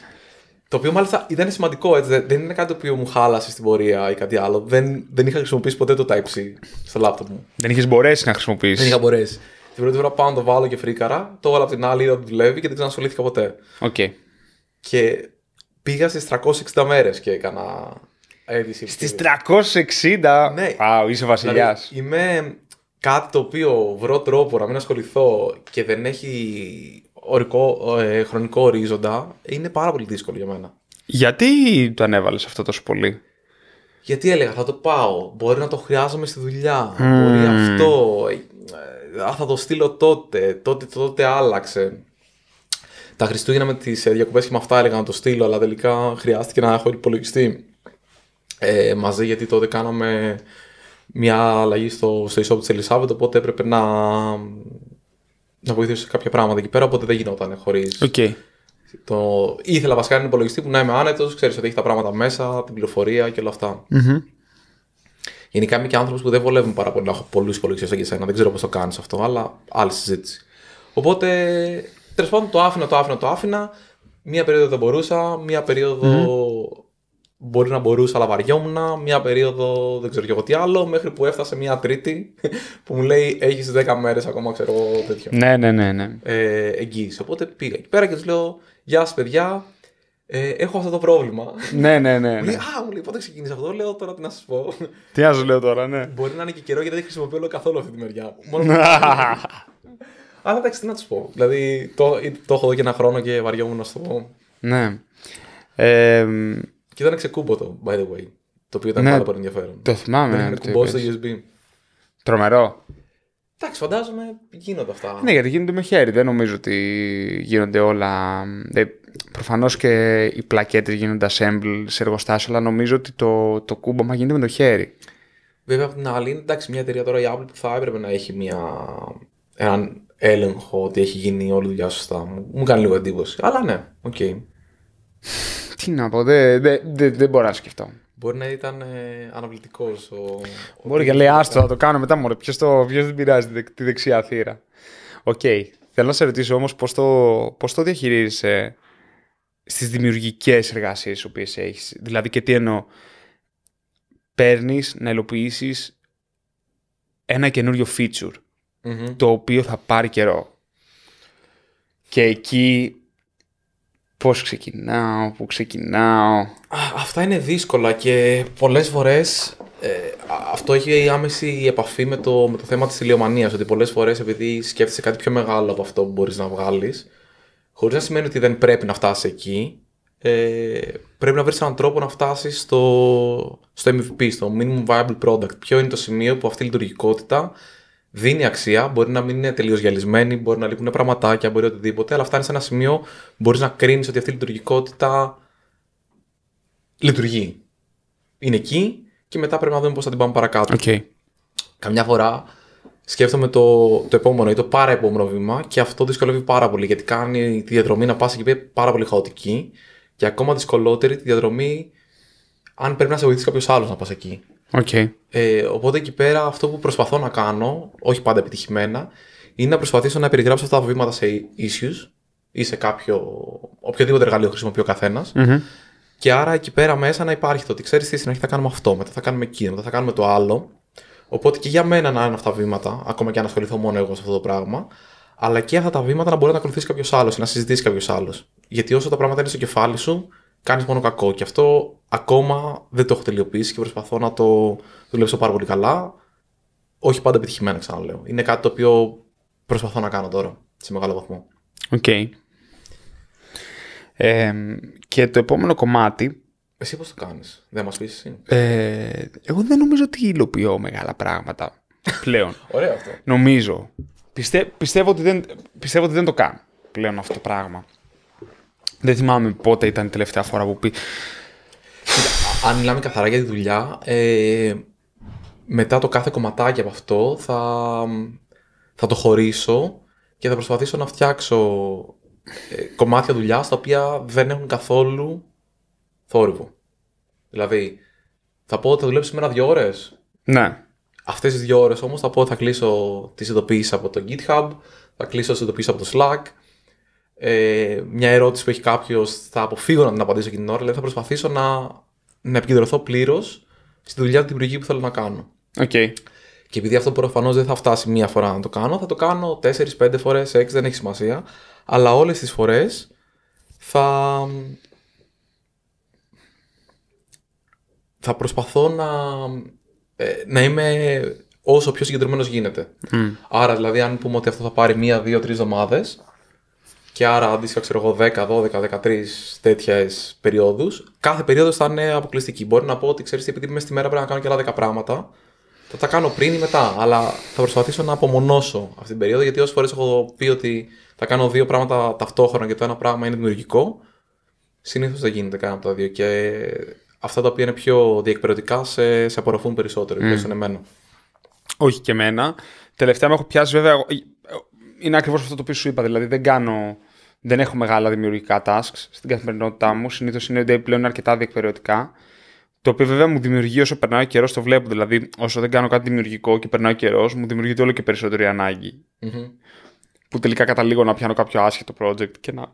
Το οποίο μάλιστα ήταν σημαντικό, έτσι. Δεν είναι κάτι το οποίο μου χάλασε στην πορεία ή κάτι άλλο. Δεν, δεν είχα χρησιμοποιήσει ποτέ το Type-C στο λάπτο μου. Δεν είχες μπορέσει να χρησιμοποιήσεις. Δεν είχα μπορέσει. Την πρώτη φορά πάω να το βάλω και φρίκαρα. έβαλα από την άλλη είδα ότι δουλεύει και δεν ξανασχολήθηκα ποτέ. Okay. Και πήγα στις 360 μέρες και έκανα αίτηση. Στι 360? Ναι. Wow, είσαι βασιλιά. Δηλαδή, είμαι κάτι το οποίο βρω τρόπο να μην ασχοληθώ και δεν έχει ορικό, ε, χρονικό ορίζοντα είναι πάρα πολύ δύσκολο για μένα. Γιατί το ανέβαλες αυτό τόσο πολύ. Γιατί έλεγα, θα το πάω. Μπορεί να το χρειάζομαι στη δουλειά. Mm. Μπορεί αυτό. Ε, α, θα το στείλω τότε. Τότε, τότε άλλαξε. Τα Χριστούγεννα με τις ε, διακοπές και με αυτά έλεγα να το στείλω, αλλά τελικά χρειάστηκε να έχω υπολογιστή ε, μαζί γιατί τότε κάναμε μια αλλαγή στο, στο e-shop της Ελισάβετ. Οπότε έπρεπε να, να βοηθήσω σε κάποια πράγματα εκεί πέρα, οπότε δεν γινόταν χωρίς. Okay. Το... Ήθελα βασικά έναν υπολογιστή που να είμαι άνετος, ξέρεις ότι έχει τα πράγματα μέσα, την πληροφορία και όλα αυτά. Mm-hmm. Γενικά είμαι και άνθρωπος που δεν βολεύουν πάρα πολύ να έχω πολλούς υπολογιστές σαν και εσένα. Δεν ξέρω πώς το κάνεις αυτό, αλλά άλλη συζήτηση. Οπότε τέλος πάντων το άφηνα, το άφηνα, το άφηνα. Μία περίοδο δεν μπορούσα, μία περίοδο mm-hmm. Μπορεί να μπορούσα, αλλά βαριόμουν. Μία περίοδο δεν ξέρω και εγώ τι άλλο. Μέχρι που έφτασε μία Τρίτη που μου λέει: Έχεις 10 μέρες ακόμα, ξέρω εγώ τέτοιο. Ναι, ναι, ναι. ναι. Ε, εγγύηση. Οπότε πήγα εκεί πέρα και τους λέω: Γεια σας, παιδιά. Ε, έχω αυτό το πρόβλημα. Ναι, ναι, ναι. Μου λέει: ναι. Α, μου λέει, πότε ξεκίνησε αυτό. Λέω τώρα τι να σα πω. Τι να σου λέω τώρα, ναι. Μπορεί να είναι και καιρό γιατί δεν χρησιμοποιώ καθόλου αυτή τη μεριά. Μόνο ναι. Αλλά εντάξει, τι να τους πω. Δηλαδή το, το έχω εδώ και ένα χρόνο και βαριόμουν να σου το πω. Ναι. Ε, και ήταν ξεκούμποτο, by the way. Το οποίο ήταν ναι, πάρα πολύ ενδιαφέρον. Το θυμάμαι. κουμπό στο USB. Τρομερό. Εντάξει, φαντάζομαι γίνονται αυτά. Ναι, γιατί γίνονται με χέρι. Δεν νομίζω ότι γίνονται όλα. Προφανώς και οι πλακέτες γίνονται assemble σε εργοστάσιο, αλλά νομίζω ότι το, το μα γίνεται με το χέρι. Βέβαια, από την άλλη, εντάξει, μια εταιρεία τώρα η Apple που θα έπρεπε να έχει μια, έναν έλεγχο ότι έχει γίνει όλη η δουλειά σωστά. Μου κάνει λίγο εντύπωση. Αλλά ναι, οκ. Okay. Τι να πω, δεν δε, δε, δε μπορώ να σκεφτώ. Μπορεί να ήταν ε, αναβλητικό. Μπορεί να λέει, άστο, θα το κάνω μετά. Μωρέ, ποιο δεν πειράζει τη δεξιά θύρα. Οκ. Θέλω να σε ρωτήσω όμως πώς το, πώς το διαχειρίζεσαι στις δημιουργικές εργασίες που έχεις. Δηλαδή, και τι εννοώ. Παίρνεις να υλοποιήσεις ένα καινούριο feature το οποίο θα πάρει καιρό. Και εκεί πώς ξεκινάω, πού ξεκινάω. Αυτά είναι δύσκολα και πολλές φορές ε, αυτό έχει άμεση επαφή με το, με το θέμα της ηλιομανίας, ότι πολλές φορές επειδή σκέφτεσαι κάτι πιο μεγάλο από αυτό που μπορείς να βγάλεις, χωρίς να σημαίνει ότι δεν πρέπει να φτάσεις εκεί, ε, πρέπει να βρεις έναν τρόπο να φτάσεις στο, στο MVP, στο Minimum Viable Product. Ποιο είναι το σημείο που αυτή η λειτουργικότητα δίνει αξία, μπορεί να μην είναι τελείως γυαλισμένη, μπορεί να λείπουν πραγματάκια, μπορεί οτιδήποτε, αλλά φτάνει σε ένα σημείο που μπορείς να κρίνεις ότι αυτή η λειτουργικότητα λειτουργεί. Είναι εκεί και μετά πρέπει να δούμε πώς θα την πάμε παρακάτω. Okay. Καμιά φορά σκέφτομαι το, το επόμενο ή το πάρα επόμενο βήμα και αυτό δυσκολεύει πάρα πολύ γιατί κάνει τη διαδρομή να πας εκεί πάρα πολύ χαοτική και ακόμα δυσκολότερη τη διαδρομή αν πρέπει να σε βοηθήσει κάποιος άλλος να πας εκεί. Okay. Ε, οπότε εκεί πέρα αυτό που προσπαθώ να κάνω, όχι πάντα επιτυχημένα, είναι να προσπαθήσω να περιγράψω αυτά τα βήματα σε issues ή σε κάποιο, οποιοδήποτε εργαλείο χρησιμοποιεί ο καθενα Και άρα εκεί πέρα μέσα να υπάρχει το ότι ξέρεις τι συνέχεια θα κάνουμε αυτό, μετά θα κάνουμε εκείνο, μετά θα κάνουμε το άλλο. Οπότε και για μένα να είναι αυτά τα βήματα, ακόμα και αν ασχοληθώ μόνο εγώ σε αυτό το πράγμα, αλλά και αυτά τα βήματα να μπορεί να ακολουθήσει κάποιος άλλος ή να συζητήσει κάποιος άλλος. Γιατί όσο τα πράγματα είναι στο κεφάλι σου, κάνεις μόνο κακό. Και αυτό ακόμα δεν το έχω τελειοποιήσει και προσπαθώ να το δουλέψω πάρα πολύ καλά. Όχι πάντα επιτυχημένα, ξαναλέω. Είναι κάτι το οποίο προσπαθώ να κάνω τώρα σε μεγάλο βαθμό. Οκ. και το επόμενο κομμάτι. Εσύ πώς το κάνεις, δεν μας πεις εσύ. Ε, εγώ δεν νομίζω ότι υλοποιώ μεγάλα πράγματα πλέον. Ωραίο αυτό. Νομίζω. πιστεύω, ότι δεν, πιστεύω ότι δεν το κάνω πλέον αυτό το πράγμα. Δεν θυμάμαι πότε ήταν η τελευταία φορά που πει. Αν μιλάμε καθαρά για τη δουλειά, ε, μετά το κάθε κομματάκι από αυτό θα, θα το χωρίσω και θα προσπαθήσω να φτιάξω ε, κομμάτια δουλειάς τα οποία δεν έχουν καθόλου θόρυβο. Δηλαδή, θα πω ότι θα δουλέψω σήμερα δύο ώρες. Ναι. Αυτές τις δύο ώρες όμως θα πω ότι θα κλείσω τις ειδοποιήσεις από το GitHub, θα κλείσω τις ειδοποιήσεις από το Slack, ε, μια ερώτηση που έχει κάποιος, θα αποφύγω να την απαντήσω εκείνη την ώρα. Δηλαδή θα προσπαθήσω να, να επικεντρωθώ πλήρως στη δουλειά την προηγή που θέλω να κάνω. Okay. Και επειδή αυτό προφανώς δεν θα φτάσει μία φορά να το κάνω, θα το κάνω 4-5 φορέ, 6 δεν έχει σημασία. Αλλά όλες τις φορές θα. Θα προσπαθώ να, ε, να είμαι όσο πιο συγκεντρωμένος γίνεται. Άρα, δηλαδή, αν πούμε ότι αυτό θα πάρει μία, δύο, τρεις εβδομάδες, και άρα αντίστοιχα ξέρω εγώ 10, 12, 13 τέτοιες περιόδους. Κάθε περίοδος θα είναι αποκλειστική. Μπορεί να πω ότι ξέρεις, επειδή μέσα στη μέρα πρέπει να κάνω και άλλα 10 πράγματα, θα τα κάνω πριν ή μετά. Αλλά θα προσπαθήσω να απομονώσω αυτή την περίοδο, γιατί όσες φορές έχω πει ότι θα κάνω δύο πράγματα ταυτόχρονα και το ένα πράγμα είναι δημιουργικό, συνήθως δεν γίνεται κανένα από τα δύο. Και αυτά τα οποία είναι πιο διεκπαιρεωτικά σε, σε απορροφούν περισσότερο, mm. είναι εμένα. Όχι και εμένα. Τελευταία με έχω πιάσει, βέβαια. Ε, ε, είναι ακριβώς αυτό το οποίο σου είπα. Δηλαδή, δεν κάνω δεν έχω μεγάλα δημιουργικά tasks στην καθημερινότητά μου. Συνήθως είναι πλέον αρκετά διεκπαιρεωτικά. Το οποίο βέβαια μου δημιουργεί όσο περνάει ο καιρός, το βλέπω. Δηλαδή, όσο δεν κάνω κάτι δημιουργικό και περνάει ο καιρός, μου δημιουργείται όλο και περισσότερη ανάγκη. Που τελικά καταλήγω να πιάνω κάποιο άσχετο project και να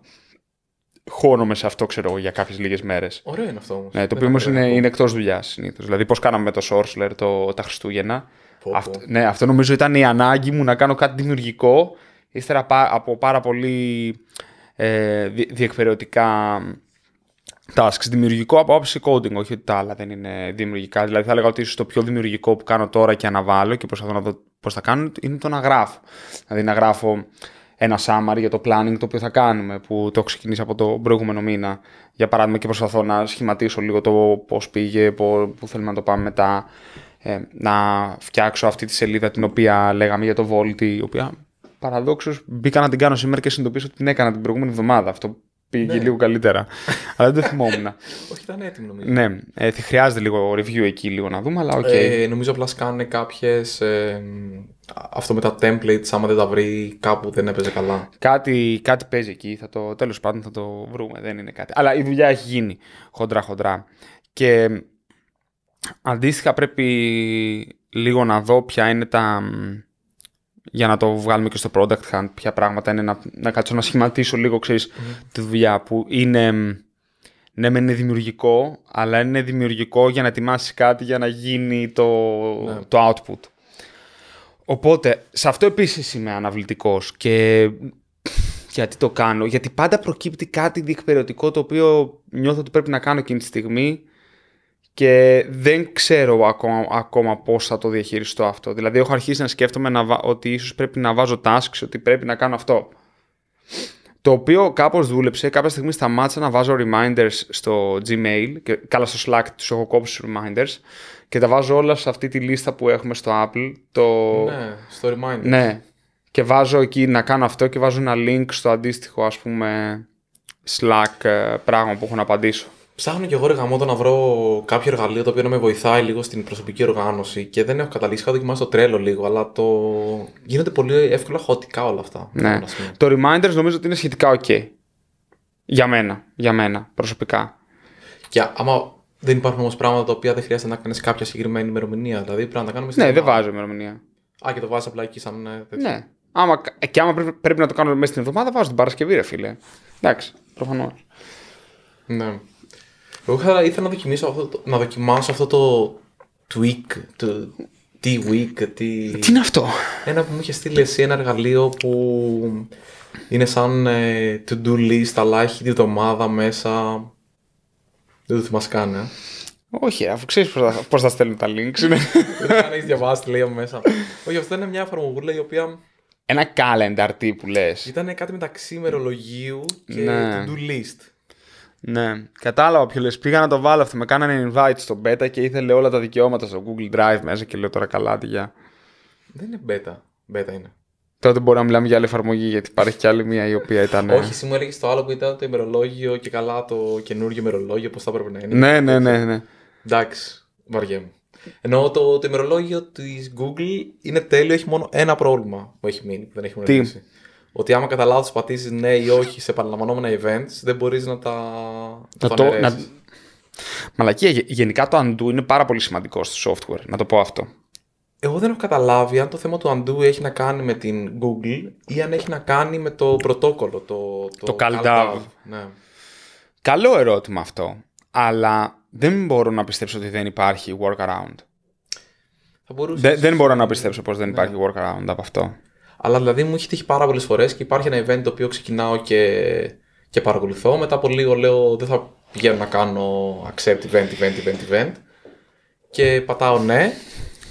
χώνομαι σε αυτό, ξέρω εγώ, για κάποιες λίγες μέρες. Ωραίο είναι αυτό όμως. Ναι, το οποίο όμως είναι, είναι εκτός δουλειάς συνήθως. Δηλαδή, πώς κάναμε με το Sorsler το, τα Χριστούγεννα. Πω, Αυτό, ναι, αυτό νομίζω ήταν η ανάγκη μου να κάνω κάτι δημιουργικό. Ύστερα από πάρα πολύ ε, διεκπαιρεωτικά tasks. Δημιουργικό από άποψη coding, όχι ότι τα άλλα δεν είναι δημιουργικά. Δηλαδή θα έλεγα ότι ίσως το πιο δημιουργικό που κάνω τώρα και αναβάλω και προσπαθώ να δω πώς θα κάνω είναι το να γράφω. Δηλαδή να γράφω ένα summary για το planning το οποίο θα κάνουμε, που το έχω ξεκινήσει από το προηγούμενο μήνα. Για παράδειγμα, και προσπαθώ να σχηματίσω λίγο το πώς πήγε, πού θέλουμε να το πάμε μετά. Ε, να φτιάξω αυτή τη σελίδα την οποία λέγαμε για το Vault η οποία παραδόξως μπήκα να την κάνω σήμερα και συνειδητοποίησα ότι την έκανα την προηγούμενη εβδομάδα. Αυτό πήγε ναι. λίγο καλύτερα. αλλά δεν το θυμόμουν. Όχι, ήταν έτοιμο νομίζω. Ναι, ε, χρειάζεται λίγο review εκεί, λίγο να δούμε, αλλά οκ. Okay. Ε, νομίζω απλά σκάνε κάποιες. Ε, αυτό με τα templates, άμα δεν τα βρει, κάπου δεν έπαιζε καλά. Κάτι, κάτι παίζει εκεί. Θα το, τέλος πάντων θα το βρούμε. Δεν είναι κάτι. Αλλά η δουλειά έχει γίνει χοντρά-χοντρά. Και αντίστοιχα πρέπει λίγο να δω ποια είναι τα, για να το βγάλουμε και στο product hunt, ποια πράγματα είναι, να, κάτσω να σχηματίσω λίγο, τη δουλειά που είναι, ναι μεν είναι δημιουργικό, αλλά είναι δημιουργικό για να ετοιμάσεις κάτι για να γίνει το, ναι. το output. Οπότε, σε αυτό επίσης είμαι αναβλητικός και γιατί το κάνω, γιατί πάντα προκύπτει κάτι διεκπαιρεωτικό το οποίο νιώθω ότι πρέπει να κάνω εκείνη τη στιγμή και δεν ξέρω ακόμα, ακόμα πώς θα το διαχειριστώ αυτό. Δηλαδή έχω αρχίσει να σκέφτομαι να, ότι ίσως πρέπει να βάζω tasks, ότι πρέπει να κάνω αυτό. Το οποίο κάπως δούλεψε, κάποια στιγμή σταμάτησα να βάζω reminders στο Gmail, και, καλά στο Slack τους έχω κόψει reminders, και τα βάζω όλα σε αυτή τη λίστα που έχουμε στο Apple. Το... Ναι, στο reminders. Ναι. Και βάζω εκεί να κάνω αυτό και βάζω ένα link στο αντίστοιχο ας πούμε Slack ε, πράγμα που έχω να απαντήσω. Ψάχνω και εγώ εργαμότο να βρω κάποιο εργαλείο το οποίο να με βοηθάει λίγο στην προσωπική οργάνωση και δεν έχω καταλήξει. Είχα δοκιμάσει το τρέλο λίγο, αλλά το. Γίνονται πολύ εύκολα χωτικά όλα αυτά. Ναι. Το reminders νομίζω ότι είναι σχετικά OK. Για μένα, για μένα προσωπικά. Και άμα δεν υπάρχουν όμως πράγματα τα οποία δεν χρειάζεται να κάνεις κάποια συγκεκριμένη ημερομηνία. Δηλαδή πρέπει να τα κάνουμε Ναι, δεν βάζω ημερομηνία. Α, και το βάζεις απλά εκεί σαν. Ε, τέτοιο. Ναι. Άμα, ε, και άμα πρέπει, πρέπει να το κάνουμε μέσα στην εβδομάδα, βάζω την Παρασκευή, ρε φίλε. Εντάξει, προφανώς. Ναι. Εγώ ήθελα, ήθελα να, αυτό, να δοκιμάσω αυτό το tweak, το tweak, week Τι... τι είναι αυτό? Ένα που μου είχε στείλει εσύ, ένα εργαλείο που είναι σαν ε, to-do list, αλλά έχει τη εβδομάδα μέσα. Δεν το θυμάσαι καν, ε. Όχι, αφού ξέρεις πώς θα, στέλνουν τα links. Δεν έχεις διαβάσει, λέει μέσα. Όχι, αυτό είναι μια εφαρμογούλα η οποία. Ένα calendar τι που λες. Ήταν κάτι μεταξύ ημερολογίου και ναι. to-do list. Ναι, κατάλαβα ποιο λες. Πήγα να το βάλω αυτό. Με κάνανε invite στο beta και ήθελε όλα τα δικαιώματα στο Google Drive μέσα και λέω τώρα καλά τι για... Δεν είναι beta. Beta είναι. Τότε μπορούμε να μιλάμε για άλλη εφαρμογή γιατί υπάρχει κι άλλη μία η οποία ήταν. Όχι, εσύ μου έλεγες το άλλο που ήταν το ημερολόγιο και καλά το καινούργιο ημερολόγιο, πώς θα έπρεπε να είναι. Ναι, ναι, ναι. ναι. Εντάξει, μου. Ενώ το, το ημερολόγιο της Google είναι τέλειο, έχει μόνο ένα πρόβλημα που έχει μείνει, που δεν έχουμε Τι ότι άμα κατά λάθος πατήσεις ναι ή όχι σε επαναλαμβανόμενα events, δεν μπορείς να τα. Να, Μαλακία, γενικά το undo είναι πάρα πολύ σημαντικό στο software, να το πω αυτό. Εγώ δεν έχω καταλάβει αν το θέμα του undo έχει να κάνει με την Google ή αν έχει να κάνει με το πρωτόκολλο, το, το, το CalDAV. Ναι. Καλό ερώτημα αυτό, αλλά δεν μπορώ να πιστέψω ότι δεν υπάρχει workaround. δεν, μπορώ να πιστέψω πως δεν ναι. υπάρχει workaround από αυτό. Αλλά δηλαδή μου έχει τύχει πάρα πολλές φορές και υπάρχει ένα event το οποίο ξεκινάω και, και παρακολουθώ. Μετά από λίγο λέω δεν θα πηγαίνω να κάνω accept event, event, event, event. Και πατάω ναι.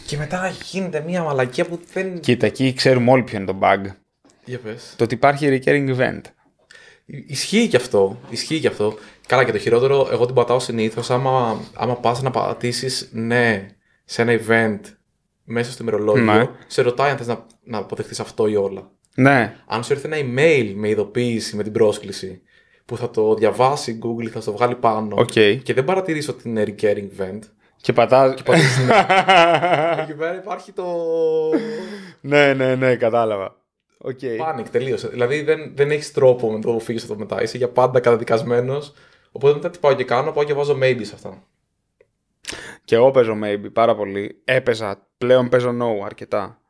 Και μετά γίνεται μια μαλακία που δεν. Κοίτα, εκεί ξέρουμε όλοι ποιο είναι το bug. Για πες. Το ότι υπάρχει recurring event. Ισχύει και αυτό. Ισχύει και αυτό. Καλά, και το χειρότερο, εγώ την πατάω συνήθως. Άμα, άμα πας να πατήσεις ναι σε ένα event μέσα στο ημερολόγιο, ναι. σε ρωτάει αν θες να, να αποδεχτείς αυτό ή όλα. Ναι. Αν σου έρθει ένα email με ειδοποίηση, με την πρόσκληση, που θα το διαβάσει η Google, θα το βγάλει πάνω okay. και δεν παρατηρήσει ότι είναι recurring event. Και πατάς Και πατάς, ναι. Εκεί πέρα υπάρχει το. ναι, ναι, ναι, κατάλαβα. Okay. Πάνικ, τελείωσε. Δηλαδή δεν, δεν έχεις τρόπο με το φύγεις αυτό μετά. Είσαι για πάντα καταδικασμένος. Οπότε μετά τι πάω και κάνω, πάω και βάζω maybe σε αυτά. Και εγώ παίζω maybe πάρα πολύ. Έπαιζα. Πλέον παίζω no αρκετά.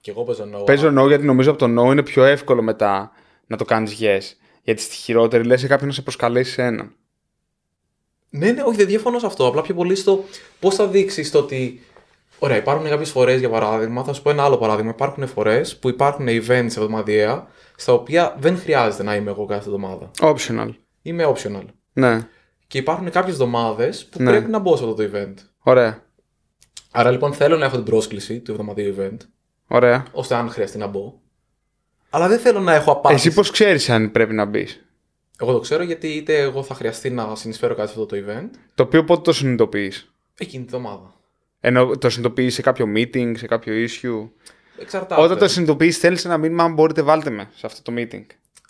Και εγώ παίζω no. Παίζω no γιατί νομίζω από το no είναι πιο εύκολο μετά να το κάνεις yes. Γιατί στη χειρότερη λες κάποιον να σε προσκαλέσει σε ένα. Ναι, ναι, όχι, δεν διαφωνώ σε αυτό. Απλά πιο πολύ στο πώς θα δείξεις το ότι. Ωραία, υπάρχουν κάποιες φορές, για παράδειγμα, θα σου πω ένα άλλο παράδειγμα. Υπάρχουν φορές που υπάρχουν events εβδομαδιαία στα οποία δεν χρειάζεται να είμαι εγώ κάθε εβδομάδα. Optional. Είμαι optional. Ναι και υπάρχουν κάποιες εβδομάδες που ναι. πρέπει να μπω σε αυτό το event. Ωραία. Άρα λοιπόν θέλω να έχω την πρόσκληση του εβδομαδίου event. Ωραία. ώστε αν χρειαστεί να μπω. Αλλά δεν θέλω να έχω απάντηση. Εσύ πώς ξέρεις αν πρέπει να μπεις. Εγώ το ξέρω γιατί είτε εγώ θα χρειαστεί να συνεισφέρω κάτι σε αυτό το event. Το οποίο πότε το συνειδητοποιείς. Εκείνη την εβδομάδα. Ενώ το συνειδητοποιείς σε κάποιο meeting, σε κάποιο issue. Εξαρτάται. Όταν το συνειδητοποιείς, θέλεις ένα μήνυμα, αν μπορείτε, βάλτε με σε αυτό το meeting.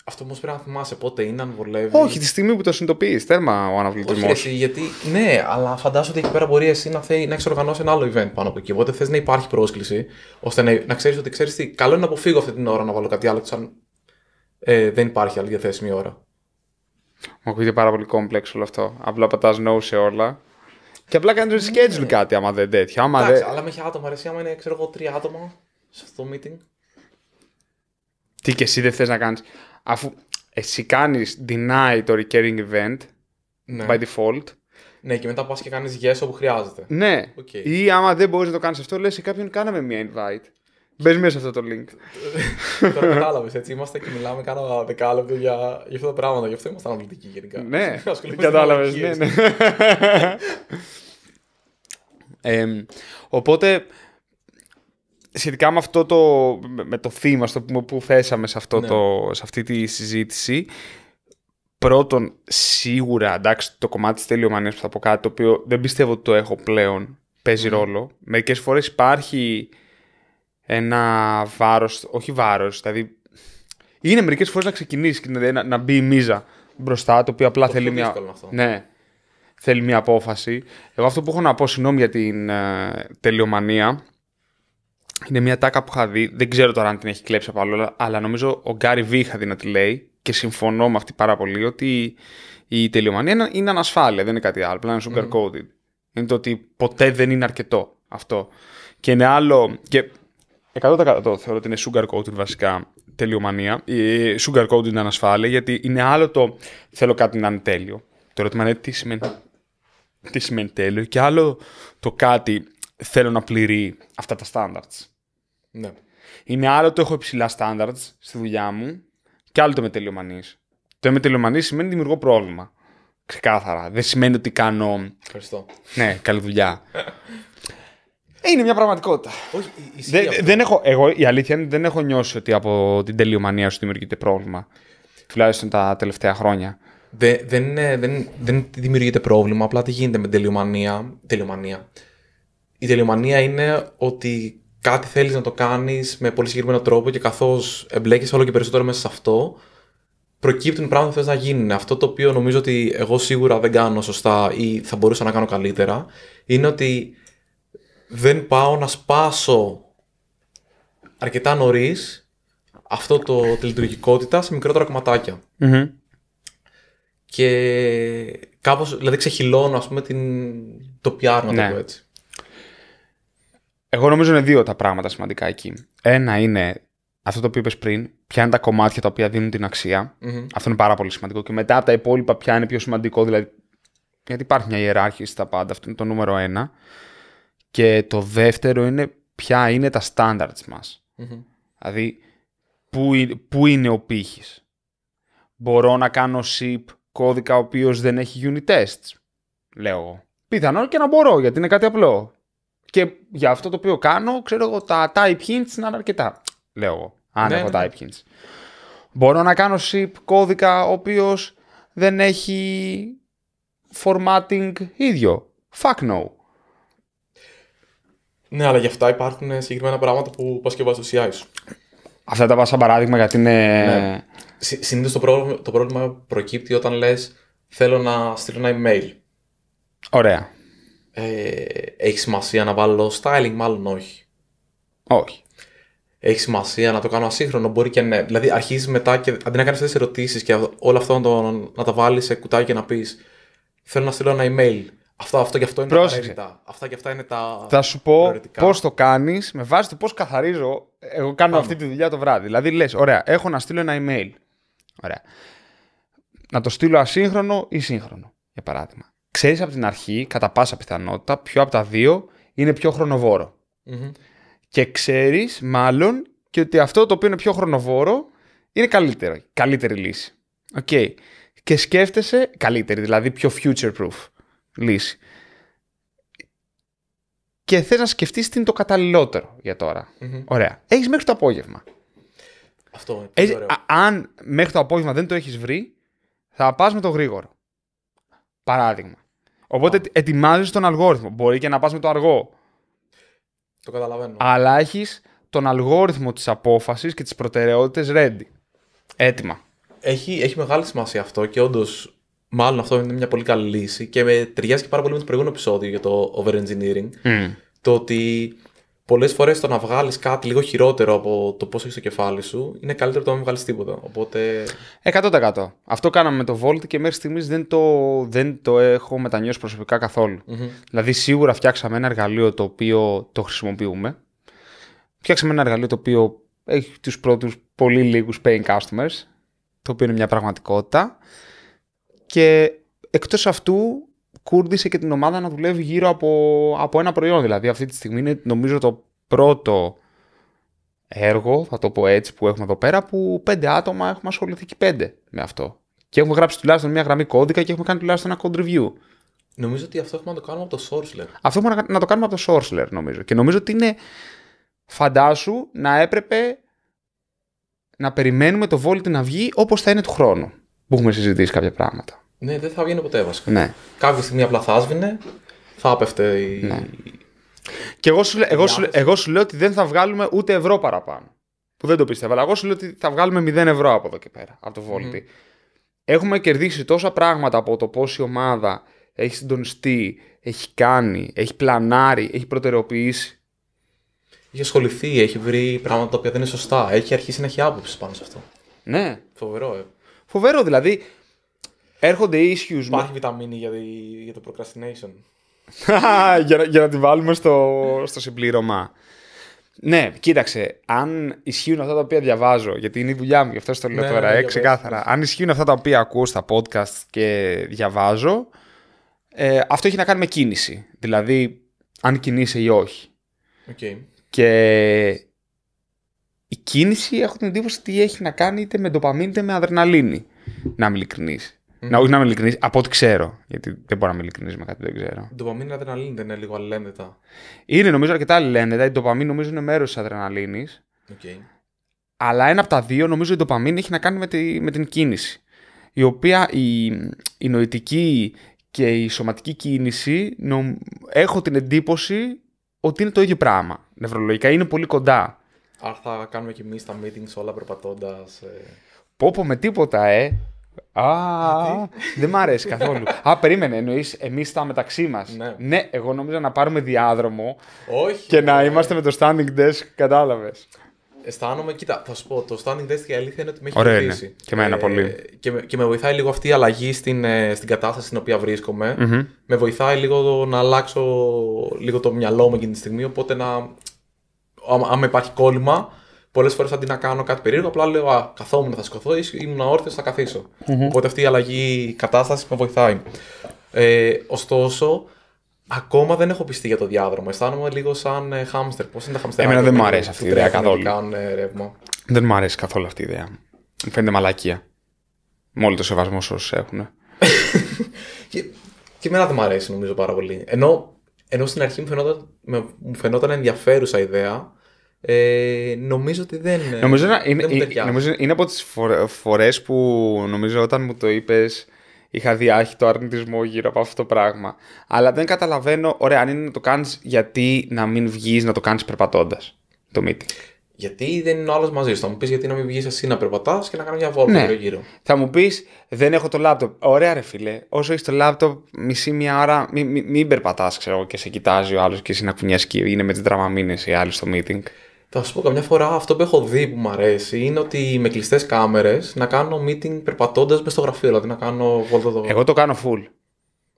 Αυτό όμως πρέπει να θυμάσαι πότε είναι, αν βολεύεις. Όχι, τη στιγμή που το συνειδητοποιείς, τέρμα ο αναβλητισμός. Όχι, γιατί ναι, αλλά φαντάζομαι ότι εκεί πέρα μπορεί εσύ να, να έχεις οργανώσει ένα άλλο event πάνω από εκεί. Οπότε θες να υπάρχει πρόσκληση, ώστε να, να ξέρεις ότι ξέρεις τι. Καλό είναι να αποφύγω αυτή την ώρα να βάλω κάτι άλλο, σαν ε, δεν υπάρχει άλλη διαθέσιμη ώρα. Μου ακούγεται πάρα πολύ complex όλο αυτό. Απλά πατάς no σε όλα. Και απλά κάνεις ναι, reschedule ναι. κάτι άμα δεν τέτοιο. Εντάξει, δε... αλλά με έχει άτομα. Αρέσει, άμα είναι, ξέρω εγώ, τρία άτομα σε αυτό το meeting. Τι και εσύ δεν θες να κάνεις αφού εσύ κάνεις deny το recurring event ναι. by default. Ναι, και μετά πας και κάνεις yes όπου χρειάζεται. Ναι. Okay. Ή άμα δεν μπορείς να το κάνεις αυτό, λες σε κάποιον κάναμε μια invite. Μπες μέσα σε αυτό το link. Τώρα κατάλαβες έτσι. Είμαστε και μιλάμε κάνα δεκάλεπτο για, για αυτά τα πράγματα. Γι' αυτό είμαστε αναλυτικοί γενικά. Ναι, κατάλαβε. Ναι, ναι. οπότε σχετικά με αυτό το, με το θύμα στο που θέσαμε σε, αυτό ναι. το, σε αυτή τη συζήτηση, πρώτον, σίγουρα εντάξει, το κομμάτι της τελειομανίας που θα πω κάτι, το οποίο δεν πιστεύω ότι το έχω πλέον, παίζει ναι. ρόλο. Μερικές φορές υπάρχει ένα βάρος, όχι βάρος, δηλαδή είναι μερικές φορές να ξεκινήσεις και να, να μπει η μίζα μπροστά, το οποίο απλά θέλει μια... Ναι, θέλει μια απόφαση. Εγώ αυτό που έχω να πω, συγγνώμη για την ε, τελειομανία, είναι μια τάκα που είχα δει. Δεν ξέρω τώρα αν την έχει κλέψει από άλλο, αλλά νομίζω ο Γκάρι Βι είχα δει να τη λέει και συμφωνώ με αυτή πάρα πολύ ότι η τελειομανία είναι ανασφάλεια, δεν είναι κάτι άλλο. Απλά είναι sugar Είναι το ότι ποτέ δεν είναι αρκετό αυτό. Και είναι άλλο. Και 100% το θεωρώ ότι είναι sugar coated βασικά τελειομανία. Sugar coated είναι ανασφάλεια, γιατί είναι άλλο το θέλω κάτι να είναι τέλειο. Το ερώτημα είναι τι σημαίνει, τι σημαίνει τέλειο, και άλλο το κάτι θέλω να πληρεί αυτά τα standards. Ναι. Είναι άλλο το έχω υψηλά standards στη δουλειά μου και άλλο το είμαι τελειωμανή. Το είμαι τελειωμανή σημαίνει δημιουργώ πρόβλημα. Ξεκάθαρα. Δεν σημαίνει ότι κάνω. Ευχαριστώ. Ναι, καλή δουλειά. Ε, είναι μια πραγματικότητα. Όχι, δεν, δεν έχω, εγώ, η αλήθεια είναι ότι δεν έχω νιώσει ότι από την τελειομανία σου δημιουργείται πρόβλημα. Τουλάχιστον τα τελευταία χρόνια. Δεν, δεν, δεν, δεν δημιουργείται πρόβλημα, απλά τι γίνεται με τελειομανία. τελειομανία η τελειομανία είναι ότι κάτι θέλεις να το κάνεις με πολύ συγκεκριμένο τρόπο και καθώς εμπλέκεις όλο και περισσότερο μέσα σε αυτό, προκύπτουν πράγματα που θες να γίνουν. Αυτό το οποίο νομίζω ότι εγώ σίγουρα δεν κάνω σωστά ή θα μπορούσα να κάνω καλύτερα, είναι ότι δεν πάω να σπάσω αρκετά νωρίς αυτό το, τη λειτουργικότητα σε μικρότερα Και κάπως, δηλαδή ξεχυλώνω ας πούμε την, το PR να το ναι. πω έτσι. Εγώ νομίζω είναι δύο τα πράγματα σημαντικά εκεί. Ένα είναι αυτό το οποίο είπες πριν, ποια είναι τα κομμάτια τα οποία δίνουν την αξια mm-hmm. Αυτό είναι πάρα πολύ σημαντικό. Και μετά από τα υπόλοιπα, ποια είναι πιο σημαντικό, δηλαδή. Γιατί υπάρχει μια ιεράρχηση στα πάντα, αυτό είναι το νούμερο ένα. Και το δεύτερο είναι ποια είναι τα standards μας. Δηλαδή, πού, πού είναι ο πύχης. Μπορώ να κάνω SIP κώδικα ο οποίος δεν έχει unit tests, λέω εγώ. Πιθανόν και να μπορώ, γιατί είναι κάτι απλό. Και για αυτό το οποίο κάνω, ξέρω εγώ, τα type hints να είναι αρκετά. Λέω εγώ. Αν ναι, ναι, έχω ναι, ναι. type hints. Μπορώ να κάνω ship κώδικα ο οποίος δεν έχει formatting ίδιο. Fuck no. Ναι, αλλά γι' αυτά υπάρχουν συγκεκριμένα πράγματα που πας και βάζεις το CI σου. Αυτά τα πάω σαν παράδειγμα γιατί είναι. Ναι. Συνήθως το, πρόβλημα, το πρόβλημα προκύπτει όταν λες θέλω να στείλω ένα email. Ωραία. Ε, έχει σημασία να βάλω styling, μάλλον όχι. Όχι. Έχει σημασία να το κάνω ασύγχρονο, μπορεί και ναι. Δηλαδή, αρχίζεις μετά και αντί να κάνεις αυτές τις ερωτήσεις και όλο αυτό να, το, να τα βάλεις σε κουτάκι και να πεις Θέλω να στείλω ένα email. Αυτό, αυτό και αυτό είναι Πρόσεξε. τα Αυτά και αυτά είναι τα. Θα σου πω πώς το κάνεις με βάση το πώς καθαρίζω. Εγώ κάνω αυτή τη δουλειά το βράδυ. Δηλαδή, λες, ωραία, έχω να στείλω ένα email. Ωραία. Να το στείλω ασύγχρονο ή σύγχρονο, για παράδειγμα ξέρεις από την αρχή, κατά πάσα πιθανότητα, ποιο από τα δύο είναι πιο χρονοβορο Και ξέρεις, μάλλον, και ότι αυτό το οποίο είναι πιο χρονοβόρο είναι καλύτερο. Καλύτερη λύση. Okay. Και σκέφτεσαι καλύτερη, δηλαδή πιο future proof λύση. Και θες να σκεφτείς τι είναι το καταλληλότερο για τωρα Ωραία. Έχεις μέχρι το απόγευμα. Αυτό είναι αν μέχρι το απόγευμα δεν το έχεις βρει, θα πας με το γρήγορο. Παράδειγμα. Οπότε ετοιμάζεις τον αλγόριθμο. Μπορεί και να πας με το αργό. Το καταλαβαίνω. Αλλά έχεις τον αλγόριθμο της απόφασης και τις προτεραιότητες ready. Έτοιμα. Έχει, έχει μεγάλη σημασία αυτό και όντως μάλλον αυτό είναι μια πολύ καλή λύση και με ταιριάζει και πάρα πολύ με το προηγούμενο επεισόδιο για το overengineering. Mm. Το ότι πολλές φορές το να βγάλεις κάτι λίγο χειρότερο από το πώς έχεις το κεφάλι σου είναι καλύτερο το να μην βγάλεις τίποτα. Οπότε... 100%. Αυτό κάναμε με το Volt και μέχρι στιγμής δεν το, δεν το έχω μετανιώσει προσωπικά καθόλου. Mm-hmm. Δηλαδή, σίγουρα φτιάξαμε ένα εργαλείο το οποίο το χρησιμοποιούμε. Φτιάξαμε ένα εργαλείο το οποίο έχει τους πρώτους πολύ λίγους paying customers, το οποίο είναι μια πραγματικότητα. Και εκτός αυτού, κούρδισε και την ομάδα να δουλεύει γύρω από, από ένα προϊόν. Δηλαδή αυτή τη στιγμή είναι νομίζω το πρώτο έργο, θα το πω έτσι, που έχουμε εδώ πέρα, που πέντε άτομα έχουμε ασχοληθεί και πέντε με αυτό. Και έχουμε γράψει τουλάχιστον μια γραμμή κώδικα και έχουμε κάνει τουλάχιστον ένα code review. Νομίζω ότι αυτό έχουμε να το κάνουμε από το Sourceler. Αυτό έχουμε να το κάνουμε από το Sourceler, νομίζω. Και νομίζω ότι είναι. Φαντάσου να έπρεπε να περιμένουμε το Volt να βγει όπως θα είναι του χρόνου. Που έχουμε συζητήσει κάποια πράγματα. Ναι, δεν θα βγαίνει ποτέ βασικά. Ναι. Κάποια στιγμή απλά θα άσβηνε, θα έπεφτε η. Ναι. Και εγώ σου, λέ, εγώ, σου, εγώ σου λέω ότι δεν θα βγάλουμε ούτε ευρώ παραπάνω. Που δεν το πίστευα, αλλά εγώ σου λέω ότι θα βγάλουμε 0 ευρώ από εδώ και πέρα, από το βόλτι. Έχουμε κερδίσει τόσα πράγματα από το πώς η ομάδα έχει συντονιστεί, έχει κάνει, έχει πλανάρει, έχει προτεραιοποιήσει. Έχει ασχοληθεί, έχει βρει πράγματα τα οποία δεν είναι σωστά. Έχει αρχίσει να έχει άποψη πάνω σε αυτό. Ναι. Φοβερό, ε. Φοβερό, δηλαδή Έρχονται issues. Υπάρχει βιταμίνη για, για το procrastination. για, να, για να τη βάλουμε στο, στο συμπλήρωμα. Ναι, κοίταξε. Αν ισχύουν αυτά τα οποία διαβάζω, γιατί είναι η δουλειά μου, γι' αυτό το λέω ναι, ναι, τώρα, ναι, ε, ξεκάθαρα. Αν ισχύουν αυτά τα οποία ακούω στα podcast και διαβάζω, ε, αυτό έχει να κάνει με κίνηση. Δηλαδή, αν κινείσαι ή όχι. Okay. Και η κίνηση, έχω την εντύπωση ότι έχει να κάνει είτε με ντοπαμίνη είτε με αδρεναλίνη. Να είμαι ειλικρινής. Να, όχι να είμαι ειλικρινής, από ό,τι ξέρω. Γιατί δεν μπορώ να είμαι ειλικρινής με κάτι δεν ξέρω. Η ντοπαμίνη αδρεναλίνη δεν είναι λίγο αλληλένδετα. Είναι νομίζω αρκετά αλληλένδετα. Η ντοπαμίνη νομίζω είναι μέρος της αδρεναλίνης. Okay. Αλλά ένα από τα δύο νομίζω η ντοπαμίνη έχει να κάνει με, τη, με την κίνηση. Η οποία η, η νοητική και η σωματική κίνηση νομ, έχω την εντύπωση ότι είναι το ίδιο πράγμα. Νευρολογικά είναι πολύ κοντά. Άρα θα κάνουμε κι εμείς τα meetings όλα περπατώντας. Ε... Πόπο με τίποτα, ε. Α, δεν μ' αρέσει καθόλου. Α, περίμενε, εννοείς εμείς τα μεταξύ μας. Ναι. ναι. εγώ νομίζω να πάρουμε διάδρομο Όχι, και να είμαστε με το standing desk, κατάλαβες. Αισθάνομαι, κοίτα, θα σου πω, το standing desk η αλήθεια είναι ότι με έχει Ωραία Και εμένα ε, πολύ. Και, και με βοηθάει λίγο αυτή η αλλαγή στην, ε, στην κατάσταση στην οποία Με βοηθάει λίγο να αλλάξω λίγο το μυαλό μου εκείνη τη στιγμή, οπότε να. Άμα υπάρχει κόλλημα, πολλές φορές αντί να κάνω κάτι περίεργο, απλά λέω Α, καθόμουν, θα σηκωθώ ή ήμουν όρθιο θα καθισω mm-hmm. Οπότε αυτή η αλλαγή κατάσταση με βοηθάει. Ε, ωστόσο, Ακόμα δεν έχω πιστεί για το διάδρομο. Αισθάνομαι λίγο σαν ε, χάμστερ. Πώς είναι τα χάμστερ. Εμένα δεν μου αρέσει αυτή η ιδέα καθόλου. Κάνουν, ε, ρεύμα. Δεν μου αρέσει καθόλου αυτή η ιδέα. Μου φαίνεται μαλακία. Με όλο το σεβασμό σε όσους έχουν. και, και εμένα δεν μου αρέσει νομίζω πάρα πολύ. Ενώ, ενώ στην αρχή μου φαινόταν, μου φαινόταν ενδιαφέρουσα ιδέα. Ε, νομίζω ότι δεν. Ε, νομίζω, είναι, ε, νομίζω είναι από τις φορέ που νομίζω όταν μου το είπες, είχα διάχει το αρνητισμό γύρω από αυτό το πράγμα. Αλλά δεν καταλαβαίνω, ωραία, αν είναι να το κάνεις, γιατί να μην βγεις να το κάνεις περπατώντας το meeting. Γιατί δεν είναι ο άλλος μαζί σου. Θα μου πεις γιατί να μην βγεις εσύ να περπατάς και να κάνει μια βόλτα ναι. γύρω. Θα μου πεις, δεν έχω το λάπτοπ. Ωραία, ρε φίλε. Όσο έχεις το λάπτοπ, μισή μία ώρα, μην μη, περπατάς, ξέρω και σε κοιτάζει ο άλλος και εσύ να κουνιάσει είναι με τις τραμαμίνε ή άλλοι στο meeting. Θα σου πω, καμιά φορά αυτό που έχω δει που μου αρέσει είναι ότι με κλειστές κάμερες να κάνω meeting περπατώντας μες στο γραφείο. Δηλαδή να κάνω. Εγώ το κάνω full.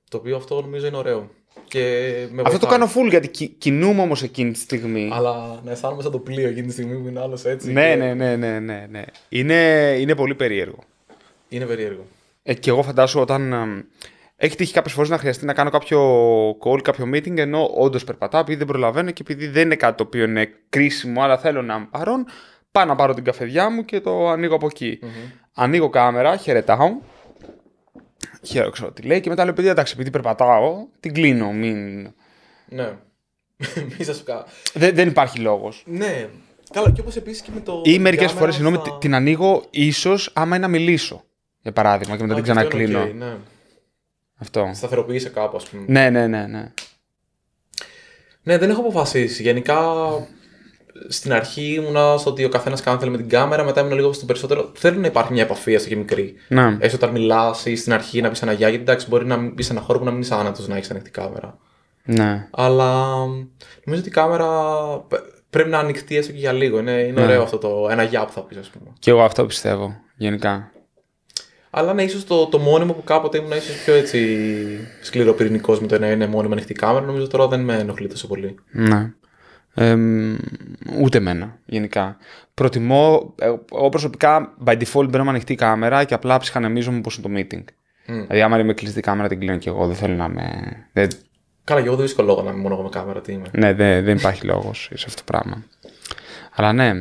Το οποίο αυτό νομίζω είναι ωραίο. Και με αυτό το κάνω full γιατί κινούμαι όμως εκείνη τη στιγμή. Αλλά να αισθάνομαι σαν το πλοίο εκείνη τη στιγμή που είναι άλλος έτσι. Ναι, ναι, ναι, ναι, ναι, Είναι, είναι πολύ περίεργο. Είναι περίεργο. Ε, και εγώ φαντάσου όταν. Έχει τύχει κάποιες φορές να χρειαστεί να κάνω κάποιο call, κάποιο meeting, ενώ όντως περπατάω, επειδή δεν προλαβαίνω και επειδή δεν είναι κάτι το οποίο είναι κρίσιμο, αλλά θέλω να πάρω, Πάω να πάρω την καφεδιά μου και το ανοίγω από Ανοίγω κάμερα, χαιρετάω. Χαίρομαι, ξέρω τι λέει, και μετά λέω: Παιδιά, εντάξει, επειδή περπατάω, την κλείνω. Μην. Ναι. Μην σα κάνω. Δεν, υπάρχει λόγος. Ναι. Καλά, και όπως επίσης και με το. ή μερικέ φορέ, συγγνώμη, την ανοίγω ίσως άμα είναι να μιλήσω. Για παράδειγμα, και μετά την ξανακλείνω. Ναι. Αυτό. Σταθεροποίησε κάπου, ας πούμε. Ναι, ναι, ναι, ναι. Ναι, δεν έχω αποφασίσει. Γενικά στην αρχή ήμουνα στο ότι ο καθένας κάνει θέλει με την κάμερα, μετά ήμουν λίγο στο περισσότερο. Θέλει να υπάρχει μια επαφή, έστω και μικρή. Ναι. Έστω όταν μιλάς ή στην αρχή να πεις ένα γεια, εντάξει, μπορεί να μπει σε ένα χώρο που να μην είσαι άνετος να έχεις ανοιχτή κάμερα. Ναι. Αλλά νομίζω ότι η κάμερα πρέπει να ανοιχτεί έστω και για λίγο. Είναι, είναι ναι. ωραίο αυτό το ένα γεια που θα πεις, ας πούμε. Και εγώ αυτό πιστεύω γενικά. Αλλά ναι, ίσως το, το μόνιμο που κάποτε ήμουν ίσω πιο έτσι σκληροπυρηνικό με το να είναι μόνιμο ανοιχτή κάμερα, νομίζω τώρα δεν με ενοχλεί τόσο πολύ. Ναι. Ε, ούτε εμένα γενικά. Προτιμώ, ε, εγώ προσωπικά by default μπαίνω με ανοιχτή κάμερα και απλά ψυχανεμίζομαι πώ είναι το meeting. Mm. Δηλαδή, άμα είμαι κλειστή κάμερα, την κλείνω και εγώ. Δεν θέλω να με. Δεν... Καλά, και εγώ δεν βρίσκω λόγο να είμαι μόνο με κάμερα. Τι είμαι. Ναι, δεν, δεν υπάρχει λόγος σε αυτό το πράγμα. Αλλά ναι,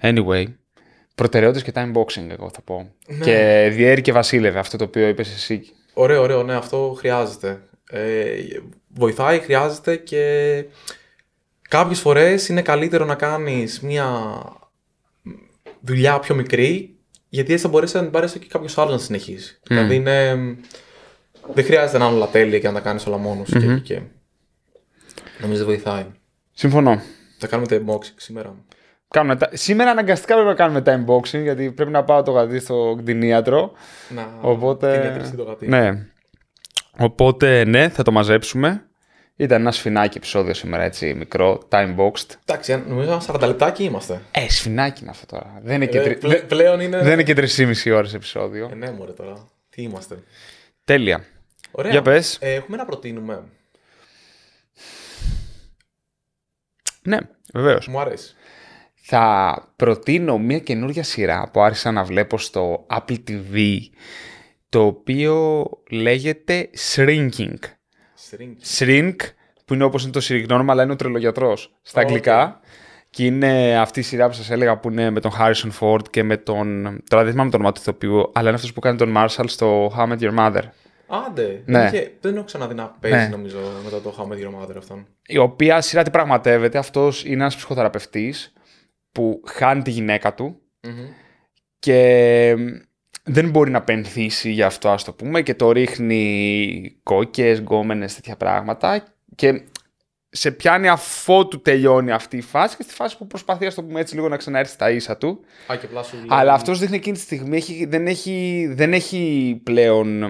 anyway, Προτεραιότητες και time boxing, εγώ θα πω. Ναι. Και διέρη και βασίλευε αυτό το οποίο είπες εσύ. Ωραίο, ωραίο, ναι, αυτό χρειάζεται. Ε, βοηθάει, χρειάζεται και κάποιες φορές είναι καλύτερο να κάνεις μια δουλειά πιο μικρή γιατί έτσι θα μπορέσει να την πάρεις και κάποιος άλλος να συνεχίσει. Δηλαδή είναι... δεν χρειάζεται να είναι όλα τέλεια και να τα κάνεις ολα μόνος μόνος mm-hmm. και, Νομίζω βοηθάει. Συμφωνώ. Θα κάνουμε boxing σήμερα. Κάνουμε Σήμερα αναγκαστικά πρέπει να κάνουμε time boxing γιατί πρέπει να πάω το γατί στο κτηνίατρο. Να, Οπότε... το γατί. Ναι. Οπότε ναι, θα το μαζέψουμε. Ήταν ένα σφινάκι επεισόδιο σήμερα, έτσι, μικρό, time boxed. Εντάξει, νομίζω 40 λεπτάκι είμαστε. Ε, σφινάκι είναι αυτό τώρα. Δεν είναι, ε, και, τρι... πλέ, πλέον είναι... Δεν είναι και 3,5 ώρες επεισόδιο. Ε, ναι, μωρέ τώρα. Τι είμαστε. Τέλεια. Ωραία. Για πες. Ε, έχουμε να προτείνουμε. Ναι, βεβαίως. Μου αρέσει θα προτείνω μια καινούργια σειρά που άρχισα να βλέπω στο Apple TV το οποίο λέγεται Shrinking. Shrink, Shrink που είναι όπως είναι το συρρυκνώνωμα αλλά είναι ο τρελογιατρός στα okay. αγγλικά. Και είναι αυτή η σειρά που σας έλεγα που είναι με τον Harrison Ford και με τον. Τώρα δεν θυμάμαι τον όνομα του ηθοποιού, αλλά είναι αυτός που κάνει τον Marshall στο How Met Your Mother. Άντε. Ναι. Δεν έχω ξαναδεί να παίζει, ναι. νομίζω, μετά το How I Met Your Mother αυτόν. Η οποία σειρά τι πραγματεύεται. Αυτός είναι ένας ψυχοθεραπευτής που χάνει τη γυναίκα του και δεν μπορεί να πενθήσει για αυτό ας το πούμε και το ρίχνει κόκκες, γκόμενες, τέτοια πράγματα και σε πιάνει αφότου τελειώνει αυτή η φάση και στη φάση που προσπαθεί, ας το πούμε έτσι, λίγο να ξαναέρθει τα ίσα του. Α, και πλάσου, Αλλά αυτός δείχνει εκείνη τη στιγμή, έχει, δεν, έχει, δεν έχει πλέον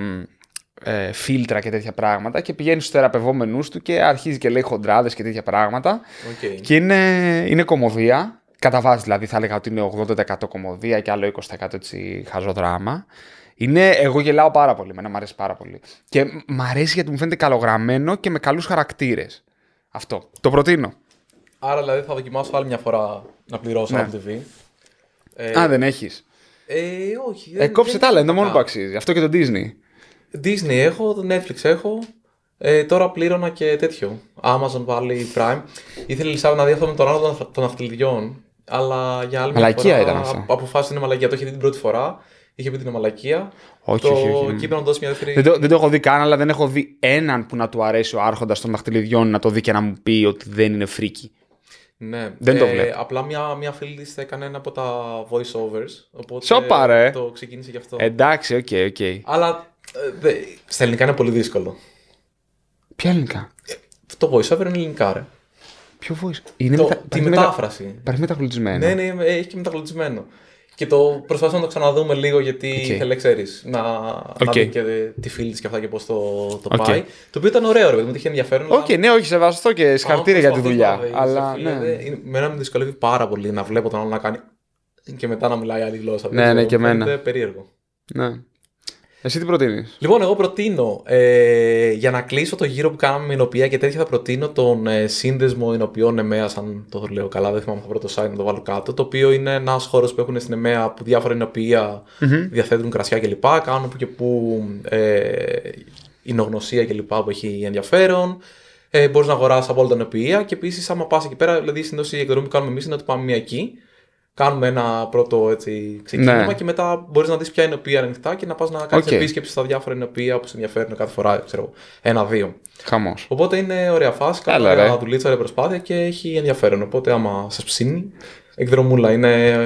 ε, φίλτρα και τέτοια πράγματα και πηγαίνει στους θεραπευόμενούς του και αρχίζει και λέει χοντράδες και τέτοια πράγματα. Okay. Και είναι, είναι κομμωδία κατά βάση δηλαδή θα έλεγα ότι είναι 80% κομμωδία και άλλο 20% έτσι χαζοδράμα. Είναι, εγώ γελάω πάρα πολύ, εμένα μου αρέσει πάρα πολύ. Και μ' αρέσει γιατί μου φαίνεται καλογραμμένο και με καλούς χαρακτήρες. Αυτό. Το προτείνω. Άρα δηλαδή θα δοκιμάσω άλλη μια φορά να πληρώσω ναι. TV. Ε... Α, δεν έχεις. Ε, όχι. Ε, δεν, ε, κόψε δεν... τα άλλα, είναι το μόνο που αξίζει. Αυτό και το Disney. Disney έχω, το Netflix έχω. Ε, τώρα πλήρωνα και τέτοιο. Amazon πάλι, Prime. Ήθελε να δει αυτό με τον άλλο των, αθλητιών. Αλλά για άλλη μια φορά, ήταν είναι μαλακία. Το είχε δει την πρώτη φορά. Είχε πει την μαλακία. Όχι, το όχι, όχι. το να δώσει μια δεύτερη. Δεν το, δεν το έχω δει καν, αλλά δεν έχω δει έναν που να του αρέσει ο Άρχοντας των Δαχτυλιδιών να το δει και να μου πει ότι δεν είναι φρίκι. Ναι, δεν το ε, βλέπω. Απλά μια, μια φίλη της έκανε ένα από τα voiceovers. overs. Οπότε Σοπα, το ξεκίνησε γι' αυτό. Εντάξει, οκ, okay, οκ. Okay. Αλλά ε, δε, στα ελληνικά είναι πολύ δύσκολο. Ποια ελληνικά. Ε, το voiceover είναι ελληνικά, ρε. Ποιο voice. Είναι το, μετα... Τη μετάφραση. Υπάρχει μεταγλωτισμένο. Ναι, ναι, έχει και μεταγλωτισμένο. Και το προσπαθούμε να το ξαναδούμε λίγο γιατί okay. ήθελε, ξέρεις, να, okay. να δει και τη φίλη της και αυτά και πώς το, το okay. πάει. Το οποίο ήταν ωραίο, ρε παιδί μου, είχε ενδιαφέρον. Οκ, okay, ναι, όχι, σεβαστό και συγχαρητήρια για τη δουλειά. Πάει, αλλά. Ναι. Μένα με δυσκολεύει πάρα πολύ να βλέπω τον άλλο να κάνει. και μετά να μιλάει άλλη γλώσσα. Ναι, ναι, και εμένα. Είναι περίεργο. Ναι. Εσύ τι προτείνεις. Λοιπόν, εγώ προτείνω ε, για να κλείσω το γύρο που κάναμε με εινοποιία και τέτοια, θα προτείνω τον ε, σύνδεσμο ηνοποιών ΕΜΕΑ. Αν το λέω καλά, δεν θυμάμαι θα βρω site να το βάλω κάτω. Το οποίο είναι ένας χώρος που έχουν στην ΕΜΕΑ που διαφορα ηνοποιεία εινοποιία mm-hmm. διαθέτουν κρασιά κλπ. Κάνουν που και που ε, εινογνωσία κλπ. που έχει ενδιαφέρον. Ε, Μπορείς να αγοράσεις από όλα τα ηνοποιεία και επίσης, άμα πας εκεί πέρα, δηλαδή συνήθως η εκδρομή που κάνουμε εμείς είναι ότι πάμε μία εκεί κάνουμε ένα πρώτο έτσι, ξεκίνημα ναι. και μετά μπορείς να δεις ποια είναι οποία ανοιχτά και να πας να κάνεις okay. επίσκεψη στα διάφορα οποία που σε ενδιαφέρουν κάθε φορά, ξέρω, ένα-δύο. Χαμός. Οπότε είναι ωραία φάση, καλά ωραία δουλίτσα, ωραία προσπάθεια και έχει ενδιαφέρον. Οπότε άμα σας ψήνει, εκδρομούλα είναι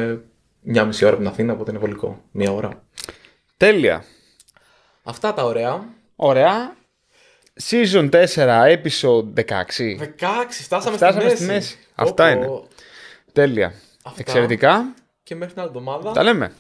μια μισή ώρα από την Αθήνα, οπότε είναι βολικό. Μια ώρα. Τέλεια. Αυτά τα ωραία. Ωραία. Season 4, episode 16. 16, φτάσαμε, φτάσαμε στη μέση. Στη μέση. Αυτά είναι. Τέλεια. Αυτά. Εξαιρετικά. Και μέχρι την άλλη εβδομάδα. Τα λέμε.